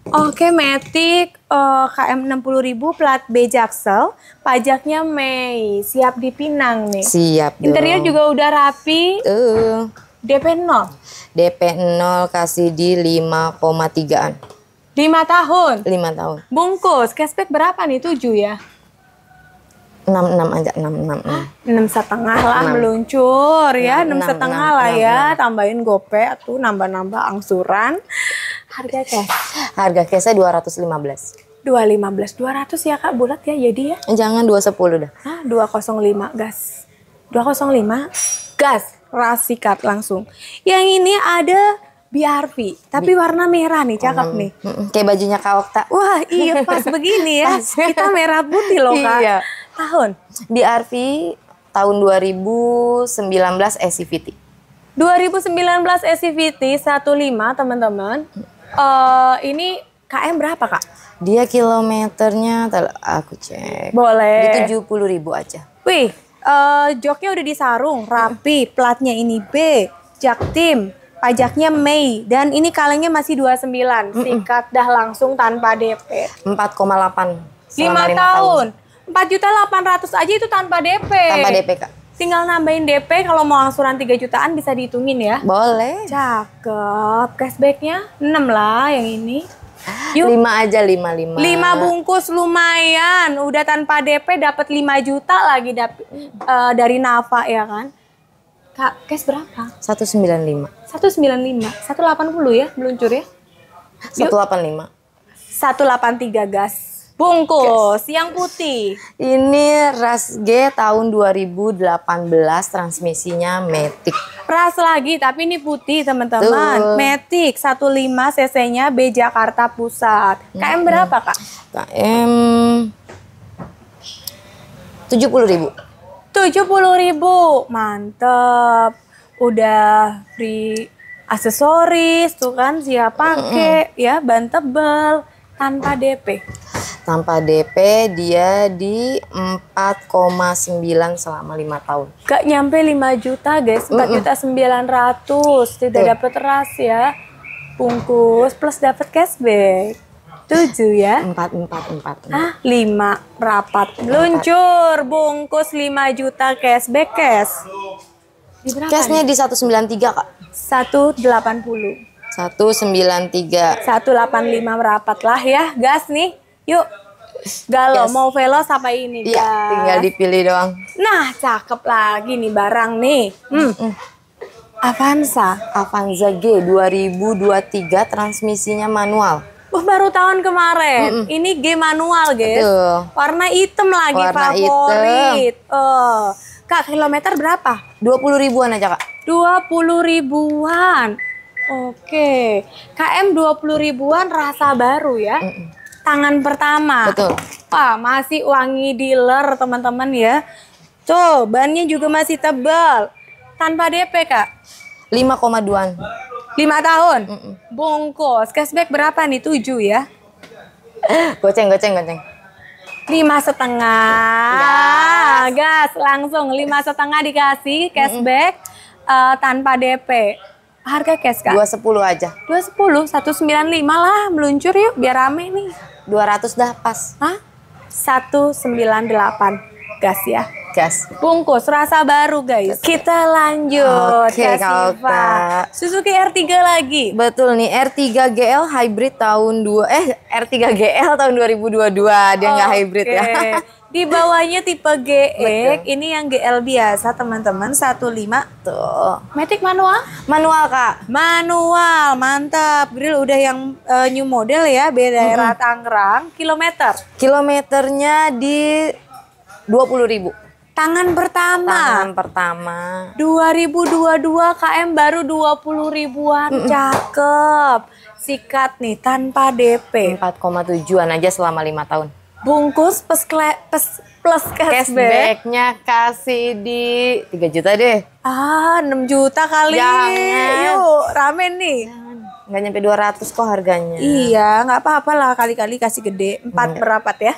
Oke, okay, metik uh, KM 60 ribu plat B Jaksel, pajaknya Mei, siap dipinang nih. Siap. Dong. Interior juga udah rapi. Uh. DP 0. DP 0 kasih di 5,3-an. Lima tahun? Lima tahun. Bungkus, cashback berapa nih? Tujuh ya? enam enam aja enam enam enam setengah lah 6. meluncur 6, ya enam setengah 6, lah 6, ya 6. tambahin gope tuh nambah nambah angsuran harga cash harga cashnya dua ratus lima belas dua lima belas dua ratus ya kak bulat ya jadi ya jangan dua sepuluh dah ah, dua kosong lima gas dua lima gas rasikat langsung yang ini ada BRV, tapi B warna merah nih, cakep mm, nih. Mm, kayak bajunya Kak Okta. Wah, iya pas *laughs* begini ya. Pas. Kita merah putih loh, Kak. Iya. Tahun? BRV tahun 2019 SCVT. 2019 SCVT 15, teman-teman. Uh, ini KM berapa, Kak? Dia kilometernya aku cek. Boleh. Di 70 ribu aja. Wih, uh, joknya udah disarung, rapi, platnya ini B, jak tim pajaknya iya. Mei dan ini kalengnya masih 29 mm -mm. sikat dah langsung tanpa DP 4,8 5, tahun, tahun 4 juta 800 aja itu tanpa DP tanpa DP Kak tinggal nambahin DP kalau mau angsuran 3 jutaan bisa dihitungin ya boleh cakep cashbacknya 6 lah yang ini Yuk. 5 aja 5 5. 5 bungkus lumayan. Udah tanpa DP dapat 5 juta lagi dap, uh, dari Nafa ya kan. Kak, cash berapa? 195. 195. 180 ya meluncur ya? 185. 183 gas. Bungkus yes. yang putih. Ini ras G tahun 2018 transmisinya Matic. Ras lagi tapi ini putih teman-teman. Matic 15 cc-nya B Jakarta Pusat. KM berapa, Kak? KM 70 ribu tujuh puluh ribu mantep udah free aksesoris tuh kan siap pakai mm -hmm. ya ban tebel tanpa DP tanpa DP dia di 4,9 selama lima tahun. Gak nyampe 5 juta guys, 4 mm -mm. juta 900 tidak dapat ras ya. Bungkus plus dapat cashback. Tujuh ya? Empat, empat, empat. Ah, lima rapat. Luncur, bungkus lima juta cashback cash. Cashnya di 193 kak. 180. 193. 185 rapat lah ya, gas nih. Yuk, Galo yes. mau velo apa ini Iya, gas. tinggal dipilih doang. Nah, cakep lagi nih barang nih. Hmm. Avanza, Avanza G 2023 transmisinya manual. Oh, baru tahun kemarin. Mm -mm. Ini game manual, guys. Aduh. Warna hitam lagi Warna favorit. Hitam. Oh. Kak, kilometer berapa? 20 ribuan aja, Kak. 20 ribuan. Oke. KM 20 ribuan rasa baru ya. Mm -mm. Tangan pertama. Betul. Wah, masih wangi dealer, teman-teman ya. Tuh, bannya juga masih tebal. Tanpa DP, Kak. 5,2an. Lima tahun? Mm -mm. Bongkos. Cashback berapa nih? Tujuh ya? *laughs* goceng, goceng, goceng. Lima setengah. Gas. Gas, langsung. Lima setengah dikasih cashback mm -mm. Uh, tanpa DP. Harga cash kak? Dua sepuluh aja. Dua sepuluh, satu sembilan lima lah, meluncur yuk biar rame nih. Dua ratus dah pas. Hah? Satu sembilan delapan gas ya gas bungkus rasa baru guys Betul. kita lanjut oke okay, Kak Suzuki R3 lagi betul nih R3 GL hybrid tahun 2 eh R3 GL tahun 2022 dia nggak okay. hybrid ya *laughs* di bawahnya tipe GE ini yang GL biasa teman-teman 15 tuh metik manual manual kak manual mantap grill udah yang uh, new model ya beda mm -hmm. Tangerang kilometer kilometernya di 20 ribu. Tangan pertama. Tangan pertama. 2022 KM baru 20 ribuan. Mm -mm. Cakep. Sikat nih tanpa DP. 4,7-an aja selama 5 tahun. Bungkus plus, plus, plus cashback. Cashbacknya kasih di 3 juta deh. Ah 6 juta kali. Jangan. Yuk rame nih. Jangan. Nggak nyampe 200 kok harganya. Iya gak apa-apa lah kali-kali kasih gede. 4 hmm. Iya. berapat ya.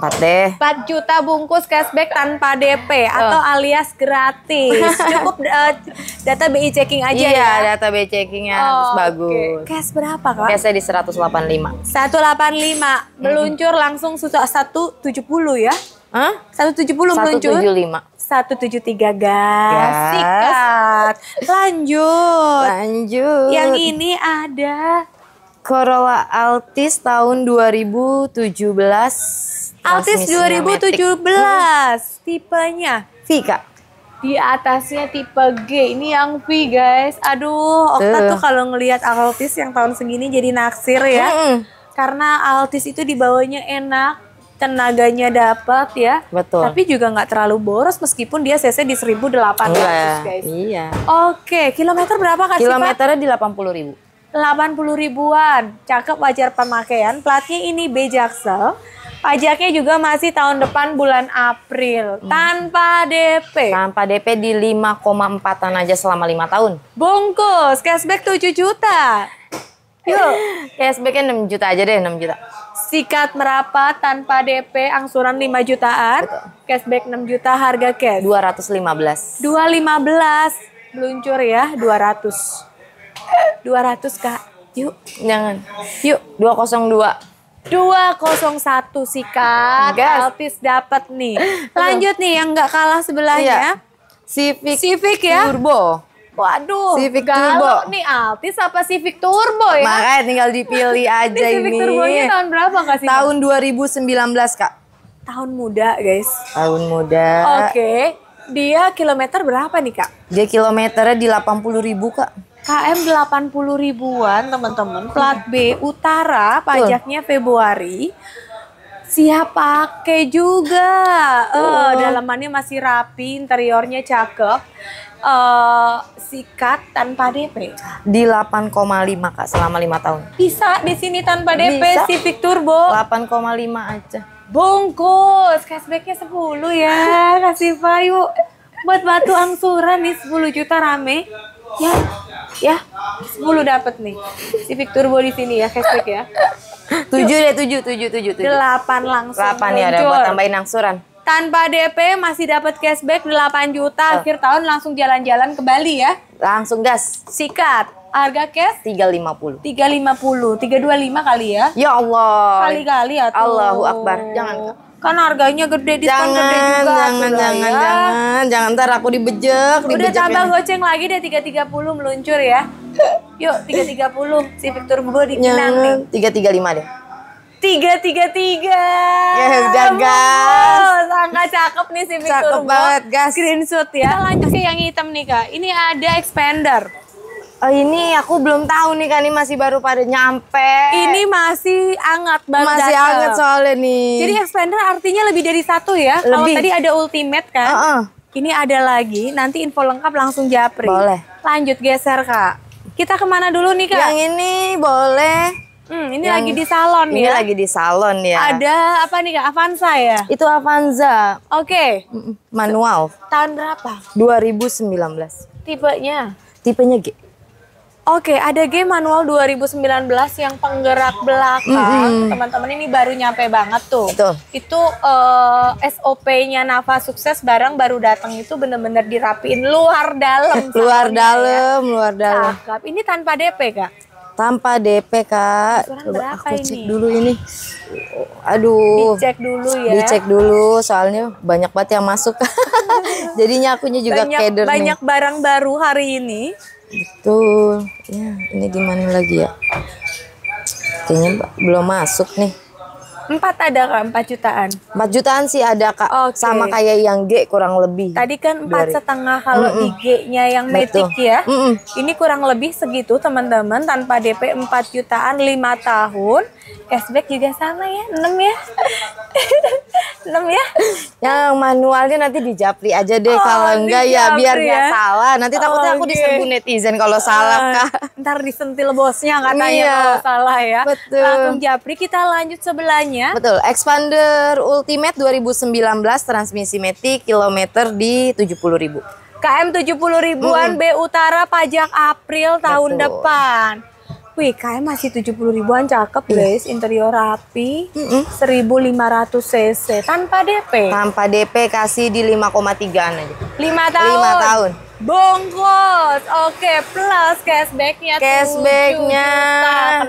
4 deh. 4 juta bungkus cashback tanpa DP oh. atau alias gratis. *laughs* Cukup uh, data BI checking aja iya, ya. Iya, data BI checkingnya oh, harus bagus. Okay. Cash berapa, Kak? Cashnya di 185. 185. Meluncur langsung susah 170 ya? Hah? 170 meluncur? 175. 173 gas. gas. Sikat. Lanjut. Lanjut. Yang ini ada Corolla Altis tahun 2017. Altis 2017. Tipenya V, Kak. Di atasnya tipe G. Ini yang V, guys. Aduh, Okta tuh, tuh kalau ngelihat Altis yang tahun segini jadi naksir ya. Mm Karena Altis itu dibawanya enak, tenaganya dapat ya. Betul. Tapi juga nggak terlalu boros meskipun dia CC di 1800 yeah, guys. Iya. Oke, kilometer berapa Kak Kilometernya di 80 ribu. 80 ribuan. Cakep wajar pemakaian. Platnya ini B Jaksel. Pajaknya juga masih tahun depan bulan April. Hmm. Tanpa DP. Tanpa DP di 5,4-an aja selama 5 tahun. Bungkus, cashback 7 juta. Yuk, *laughs* cashbacknya 6 juta aja deh, 6 juta. Sikat merapat tanpa DP, angsuran 5 jutaan. Betul. Cashback 6 juta, harga cash. 215. 215, meluncur ya, 200. 200 kak yuk jangan yuk 202 201 sih Kak. Gas. Altis dapat nih. Lanjut nih yang nggak kalah sebelahnya. Iya. Civic, Civic ya. Turbo. Waduh, Civic Turbo. nih Altis apa Civic Turbo ya? Makanya tinggal dipilih *laughs* aja ini. Civic Turbo nya tahun berapa Kak? Sih? Tahun 2019 Kak. Tahun muda guys. Tahun muda. Oke. Okay. Dia kilometer berapa nih Kak? Dia kilometernya di 80 ribu Kak. KM 80 ribuan teman-teman plat B utara pajaknya Februari siap pakai juga uh. dalamannya masih rapi interiornya cakep uh, sikat tanpa DP di 8,5 kak selama lima tahun bisa di sini tanpa DP bisa. Civic Turbo 8,5 aja bungkus cashbacknya 10 ya kasih payu buat batu angsuran nih 10 juta rame ya ya sepuluh dapat nih si Turbo di sini ya cashback ya tujuh deh tujuh tujuh tujuh tujuh delapan langsung delapan ya ada buat tambahin angsuran tanpa DP masih dapat cashback 8 juta oh. akhir tahun langsung jalan-jalan ke Bali ya langsung gas sikat harga cash 350 350 325 kali ya ya Allah kali-kali ya Allah Allahu Akbar jangan kan harganya gede diskon jangan, gede juga jangan jangan ya. jangan jangan ntar aku dibejek udah dibejek tambah ya. goceng lagi deh tiga tiga puluh meluncur ya yuk tiga tiga puluh si Victor Hugo di nih tiga tiga lima deh tiga tiga tiga yes jagas wow, Sangat cakep nih si Victor cakep banget gas screenshot ya kita lanjut ke yang hitam nih kak ini ada expander Oh, ini aku belum tahu nih kan ini masih baru pada nyampe. Ini masih hangat banget. Masih hangat soalnya nih. Jadi expander artinya lebih dari satu ya. Lebih. Kalau tadi ada ultimate kan. Uh -uh. Ini ada lagi. Nanti info lengkap langsung japri. Boleh. Lanjut geser kak. Kita kemana dulu nih kak? Yang ini boleh. Hmm, ini yang, lagi di salon ini ya. Ini lagi di salon ya. Ada apa nih kak? Avanza ya? Itu Avanza. Oke. Okay. Manual. Tahun berapa? 2019. Tipenya? Tipenya G. Oke, ada game manual 2019 yang penggerak belakang. Teman-teman mm -hmm. ini baru nyampe banget tuh. Betul. Itu uh, eh, SOP-nya Nafa sukses barang baru datang itu benar-benar dirapiin luar dalam. *laughs* luar ya. dalam, ya. luar dalam. Cakep. Ini tanpa DP, Kak? Tanpa DP, Kak. Coba aku ini? cek dulu ini. Aduh. Dicek dulu ya. Dicek dulu, soalnya banyak banget yang masuk. *laughs* Jadinya akunya juga banyak, banyak nih. Banyak barang baru hari ini betul ya ini di mana lagi ya kayaknya belum masuk nih Empat ada kak, empat jutaan. Empat jutaan sih ada kak, okay. sama kayak yang G kurang lebih. Tadi kan empat setengah kalau mm -mm. ig nya yang metik ya. Mm -mm. Ini kurang lebih segitu teman-teman, tanpa DP empat jutaan lima tahun. Cashback juga sama ya, enam ya. *laughs* enam ya. Yang manualnya nanti di Japri aja deh, oh, kalau enggak ya biar ya. gak salah. Nanti oh, takutnya oh, aku okay. diserbu netizen kalau ah, salah kak. Ntar disentil bosnya katanya iya. kalau salah ya. Betul. Langsung Japri kita lanjut sebelahnya ya. Betul, Expander Ultimate 2019 transmisi matic kilometer di 70.000. KM 70 ribuan hmm. B Utara pajak April tahun Betul. depan. Wih, KM masih 70 ribuan cakep, iya. guys. Iya. Interior rapi, mm -hmm. 1500 cc tanpa DP. Tanpa DP kasih di 5,3 aja. 5 tahun. 5 tahun. Bongkos, oke plus cashbacknya cashbacknya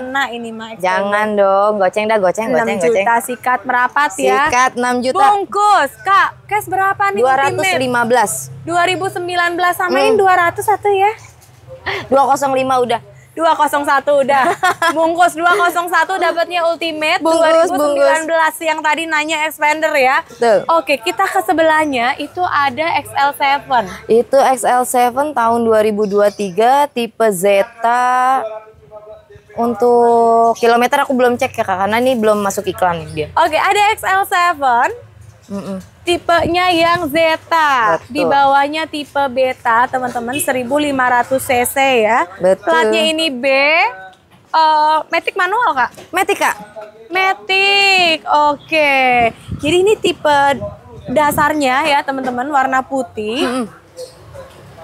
kena ini mah jangan dong goceng dah goceng goceng 6 juta goceng. sikat merapat ya sikat enam juta bongkos kak cash berapa nih dua dua ratus lima belas ribu 215 2019 samain hmm. 200 satu ya dua kosong lima udah 201 udah. *laughs* Bungkus 201 dapatnya Ultimate bungkus, 2019 bungkus. yang tadi nanya expander ya. Betul. Oke, kita ke sebelahnya itu ada XL7. Itu XL7 tahun 2023 tipe Zeta untuk kilometer aku belum cek ya kak karena ini belum masuk iklan dia. Oke, ada XL7 Mm -mm. Tipenya yang Zeta, Betul. di bawahnya tipe Beta, teman-teman 1500 cc ya. Betul. Platnya ini B. Uh, Matic manual kak? Matic kak. Matic, oke. Okay. Jadi ini tipe dasarnya ya teman-teman warna putih. Mm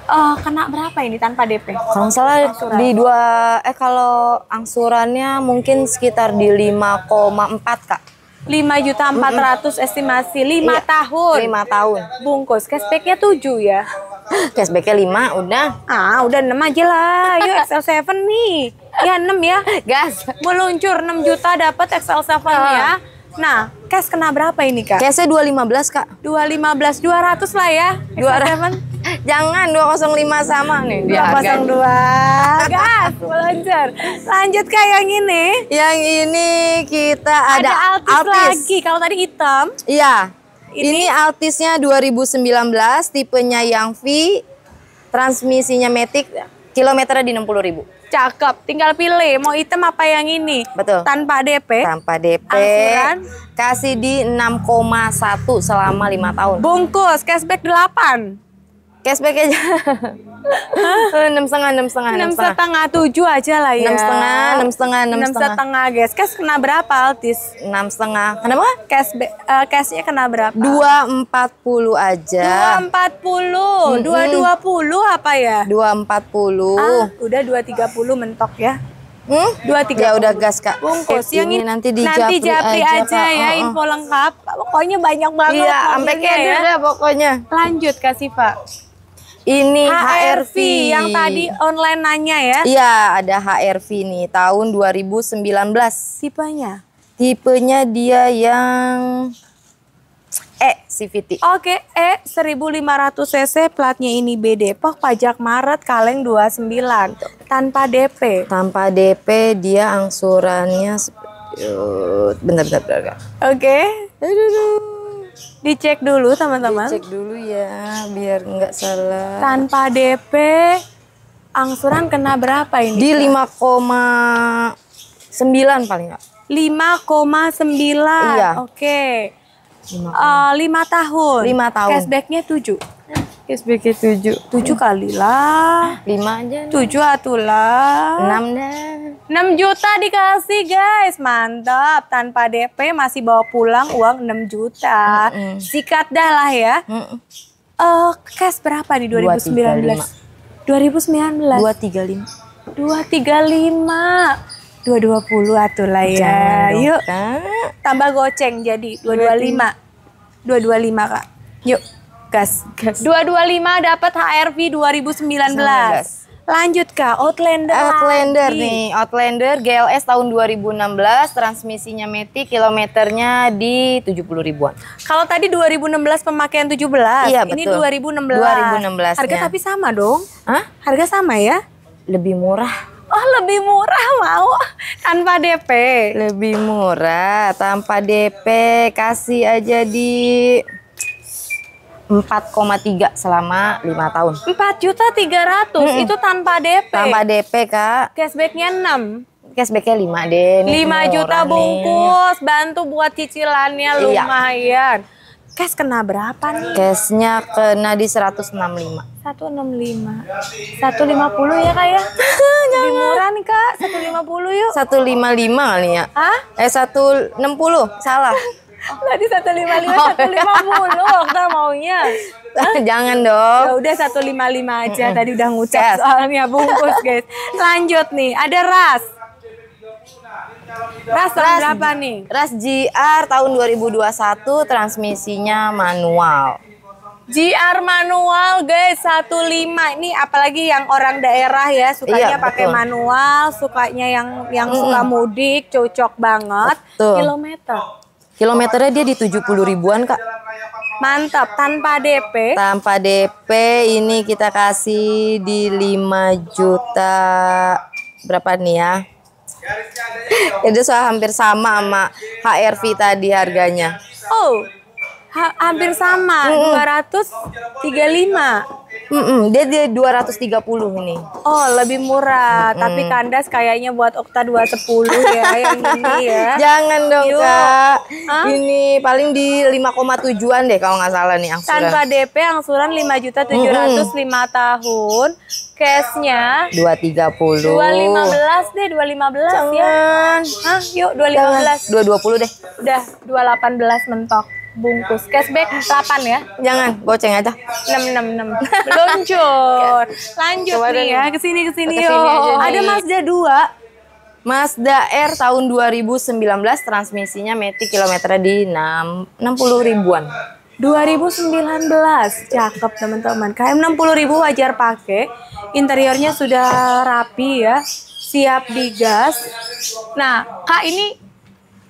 Uh, kena berapa ini tanpa DP? Kalau nggak salah Asuran. di dua eh kalau angsurannya mungkin sekitar di 5,4 kak lima juta empat ratus estimasi lima iya, tahun. lima tahun. Bungkus cashbacknya tujuh ya. cashbacknya lima udah. Ah, udah enam aja lah. Yuk XL7 nih. Ya enam ya. Gas. Meluncur enam juta dapat XL7 uh. Ah. ya. Nah, cash kena berapa ini, Kak? Cashnya 215, Kak. dua ratus lah ya. XL7. Jangan 205 sama nih dia 202. Gas, lancar. Lanjut kayak yang ini. Yang ini kita ada, ada altis, altis. lagi. Kalau tadi hitam. Iya. Ini, ini altisnya 2019, tipenya yang V, transmisinya matic, kilometernya di 60 ribu. Cakep, tinggal pilih mau item apa yang ini. Betul. Tanpa DP. Tanpa DP. Asuran. Kasih di 6,1 selama 5 tahun. Bungkus, cashback 8. Cashback aja. *laughs* Enam setengah, enam setengah, enam setengah, tujuh aja lah ya. Enam setengah, enam setengah, enam setengah. guys. Cash kena berapa Altis? Enam setengah. Kenapa? Cashback, uh, eh, cashnya kena berapa? Dua empat puluh aja. Dua empat puluh, dua dua puluh apa ya? Dua empat puluh. Ah, udah dua tiga puluh mentok ya. Hmm? Dua tiga. Ya udah gas kak. Bungkus yang ini nanti di nanti japri, japri aja, aja ya oh, oh. info lengkap. Pokoknya banyak banget. Iya, sampai kayak ya. pokoknya. Lanjut kasih pak. Ini HRV, HRV yang tadi online nanya ya. Iya, ada HRV nih tahun 2019. Tipenya? Tipenya dia yang E CVT. Oke, E 1500 cc platnya ini B Depok pajak Maret kaleng 29 sembilan tanpa DP. Tanpa DP dia angsurannya bentar bentar bentar. Oke. Okay. Aduh. Dicek dulu teman-teman. Dicek dulu ya, biar nggak salah. Tanpa DP, angsuran kena berapa ini? Di 5,9 paling nggak. sembilan. Iya. Oke. Okay. 5, uh, tahun. 5 tahun. Cashbacknya tujuh. SBG 7 7 kali lah 5 aja nih. 7 atulah 6 deh. 6 juta dikasih guys mantap tanpa DP masih bawa pulang uang 6 juta mm -mm. sikat dah lah ya mm -mm. Uh, cash berapa di 2019 235. 2019 235 235 220 dua atuh lah ya. Jangan Yuk. Kak. Tambah goceng jadi 225. 225, Kak. Yuk. Gas. Gas. 225 dapat HRV 2019. 19. Lanjut Kak, Outlander. Outlander lagi. nih, Outlander GLS tahun 2016, transmisinya metik kilometernya di 70 ribuan. Kalau tadi 2016 pemakaian 17, iya, ini betul. ribu 2016. 2016. Harga tapi sama dong? Hah? Harga sama ya? Lebih murah. Oh, lebih murah mau tanpa DP. Lebih murah tanpa DP, kasih aja di 4,3 selama 5 tahun. 4 juta 300 hmm. itu tanpa DP. Tanpa DP, Kak. Cashback-nya 6 Cashback-nya 5 deh. 5 juta bungkus, nih. bantu buat cicilannya iya. lumayan. iya. Cash kena berapa nih? Cashnya kena di 165. 165. 150 ya kak ya? *laughs* Jangan. murah kak, 150 yuk. 155 kali ya? Hah? Eh 160, salah. Tadi satu lima lima satu lima *laughs* maunya. Hah? Jangan dong. Ya udah 155 aja. Tadi udah ngucap yes. soalnya bungkus guys. Lanjut nih, ada ras. Ras, ras berapa nih? Ras GR tahun 2021 transmisinya manual. GR manual guys 15 ini apalagi yang orang daerah ya sukanya iya, pakai manual, sukanya yang yang mm -hmm. suka mudik cocok banget. Betul. Kilometer Kilometernya dia di 70 ribuan, Kak. Mantap, tanpa DP. Tanpa DP ini kita kasih di 5 juta berapa nih ya? *laughs* Itu soal hampir sama sama HRV tadi harganya. Oh, ha hampir sama mm -mm. 235 mm -mm. dia dia 230 ini oh lebih murah mm -mm. tapi kandas kayaknya buat Okta 210 ya *laughs* yang ini ya jangan dong Yuk. kak huh? ini paling di 5,7an deh kalau nggak salah nih angsuran tanpa DP angsuran 5 juta 705 mm -mm. tahun cashnya 230 215 deh 215 ya. Jangan. ya Hah yuk 215 Jangan. 220 deh Udah 218 mentok bungkus cashback 8 ya jangan goceng aja 666 meluncur *laughs* lanjut Coba nih ya kesini kesini, ke sini iya, iya, ada iya. Mazda 2 Mazda R tahun 2019 transmisinya metik kilometernya di 6 60 ribuan 2019 cakep teman-teman KM 60 ribu wajar pakai interiornya sudah rapi ya siap digas nah kak ini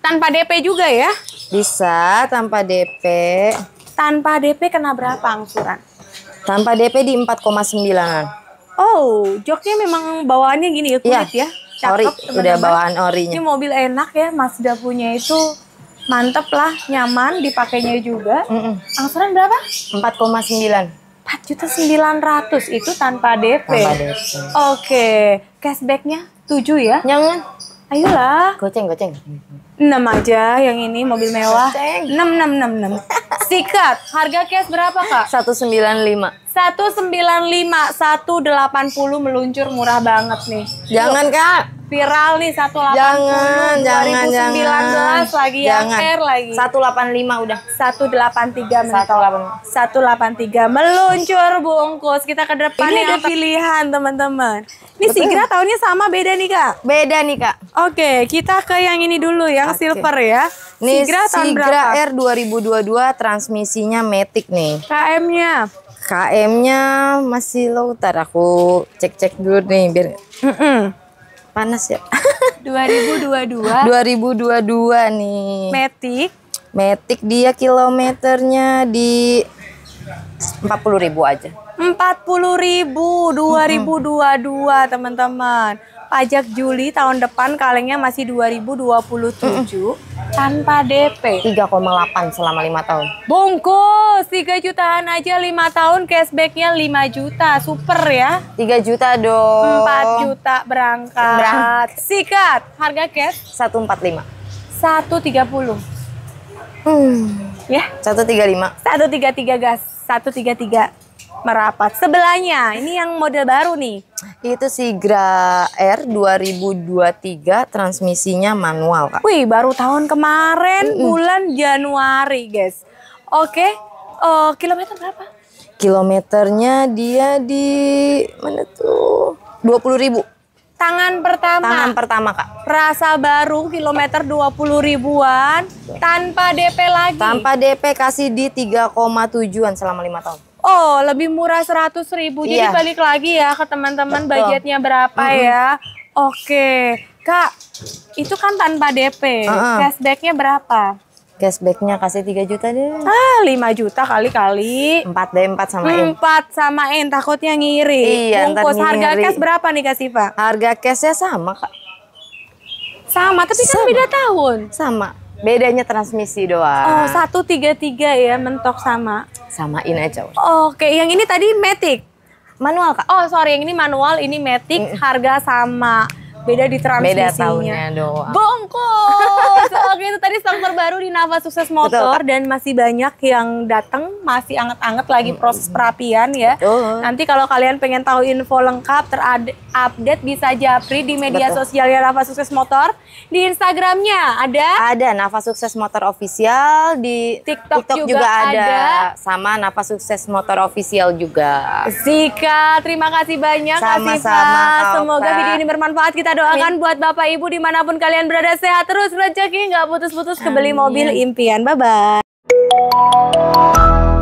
tanpa DP juga ya bisa tanpa DP. Tanpa DP kena berapa angsuran? Tanpa DP di 49 sembilan. Oh, joknya memang bawaannya gini ya kulit ya. ya? Cakep, ori, teman -teman. udah bawaan orinya. Ini mobil enak ya, Mazda punya itu mantep lah, nyaman, dipakainya juga. Mm -mm. Angsuran berapa? 4,9. 4 juta 900 itu tanpa DP. Oke, cashbacknya 7 ya? Jangan. Ayolah. Goceng, goceng. 6 aja yang ini mobil mewah. 6 6 6 6. Sikat. Harga cash berapa, Kak? 195. 195 180 meluncur murah banget nih. Jangan, Loh, Kak. Viral nih 180. Jangan, 2019 jangan, jangan. lagi ya, jangan. ya, lagi. 185 udah. 183 183. 183 meluncur bungkus. Kita ke depan ini ada pilihan, teman-teman. Ini Sigra tahunnya sama beda nih, Kak? Beda nih, Kak. Oke, kita ke yang ini dulu ya yang okay. silver ya. Nih, Sigra, tahun Sigra berapa? R 2022 transmisinya Matic nih. KM-nya? KM-nya masih low, tar aku cek-cek dulu nih biar mm -mm. panas ya. 2022. *laughs* 2022 nih. Matic. Matic dia kilometernya di 40 ribu aja. 40 ribu 2022 teman-teman pajak Juli tahun depan kalengnya masih 2027 mm tanpa DP. 3,8 selama 5 tahun. Bungkus 3 jutaan aja 5 tahun cashbacknya 5 juta. Super ya. 3 juta dong. 4 juta berangkat. berangkat. Sikat. Harga cash 145. 130. Hmm. Ya. 135. 133 gas. 133 merapat. Sebelahnya, ini yang model baru nih. Itu Sigra R 2023 transmisinya manual, Kak. Wih, baru tahun kemarin mm -mm. bulan Januari, guys. Oke, okay. Eh, kilometer berapa? Kilometernya dia di mana tuh? 20 ribu. Tangan pertama. Tangan pertama, Kak. Rasa baru kilometer 20 ribuan tanpa DP lagi. Tanpa DP kasih di 3,7-an selama lima tahun. Oh, lebih murah seratus ribu. Jadi yeah. balik lagi ya ke teman-teman budgetnya berapa mm -hmm. ya. Oke, Kak, itu kan tanpa DP. Uh -huh. Cashbacknya berapa? Cashbacknya kasih 3 juta deh. Ah, 5 juta kali-kali. 4 deh, 4 sama N. 4 sama N, takutnya ngiri. Iya, Bungkus ngiri. harga cash berapa nih Kak Siva? Harga cashnya sama Kak. Sama, tapi kan sama. kan beda tahun. Sama. Bedanya transmisi doang. Oh, tiga ya mentok sama. sama Samain aja. Oke, yang ini tadi matic. Manual, Kak. Oh, sorry, yang ini manual, ini matic, mm. harga sama beda di transmisinya. Beda Bongkos. *laughs* Oke itu tadi sang terbaru di Nava Sukses Motor Betul. dan masih banyak yang datang masih anget-anget lagi proses perapian ya. Betul. Nanti kalau kalian pengen tahu info lengkap terupdate bisa japri di media Betul. sosialnya Nava Sukses Motor di Instagramnya ada ada Nava Sukses Motor official di TikTok, TikTok juga, juga ada. ada sama Nava Sukses Motor official juga. Zika terima kasih banyak Sama-sama. Semoga video ini bermanfaat kita kita doakan buat Bapak Ibu dimanapun kalian berada sehat terus rezeki nggak putus-putus kebeli mobil impian. Bye bye.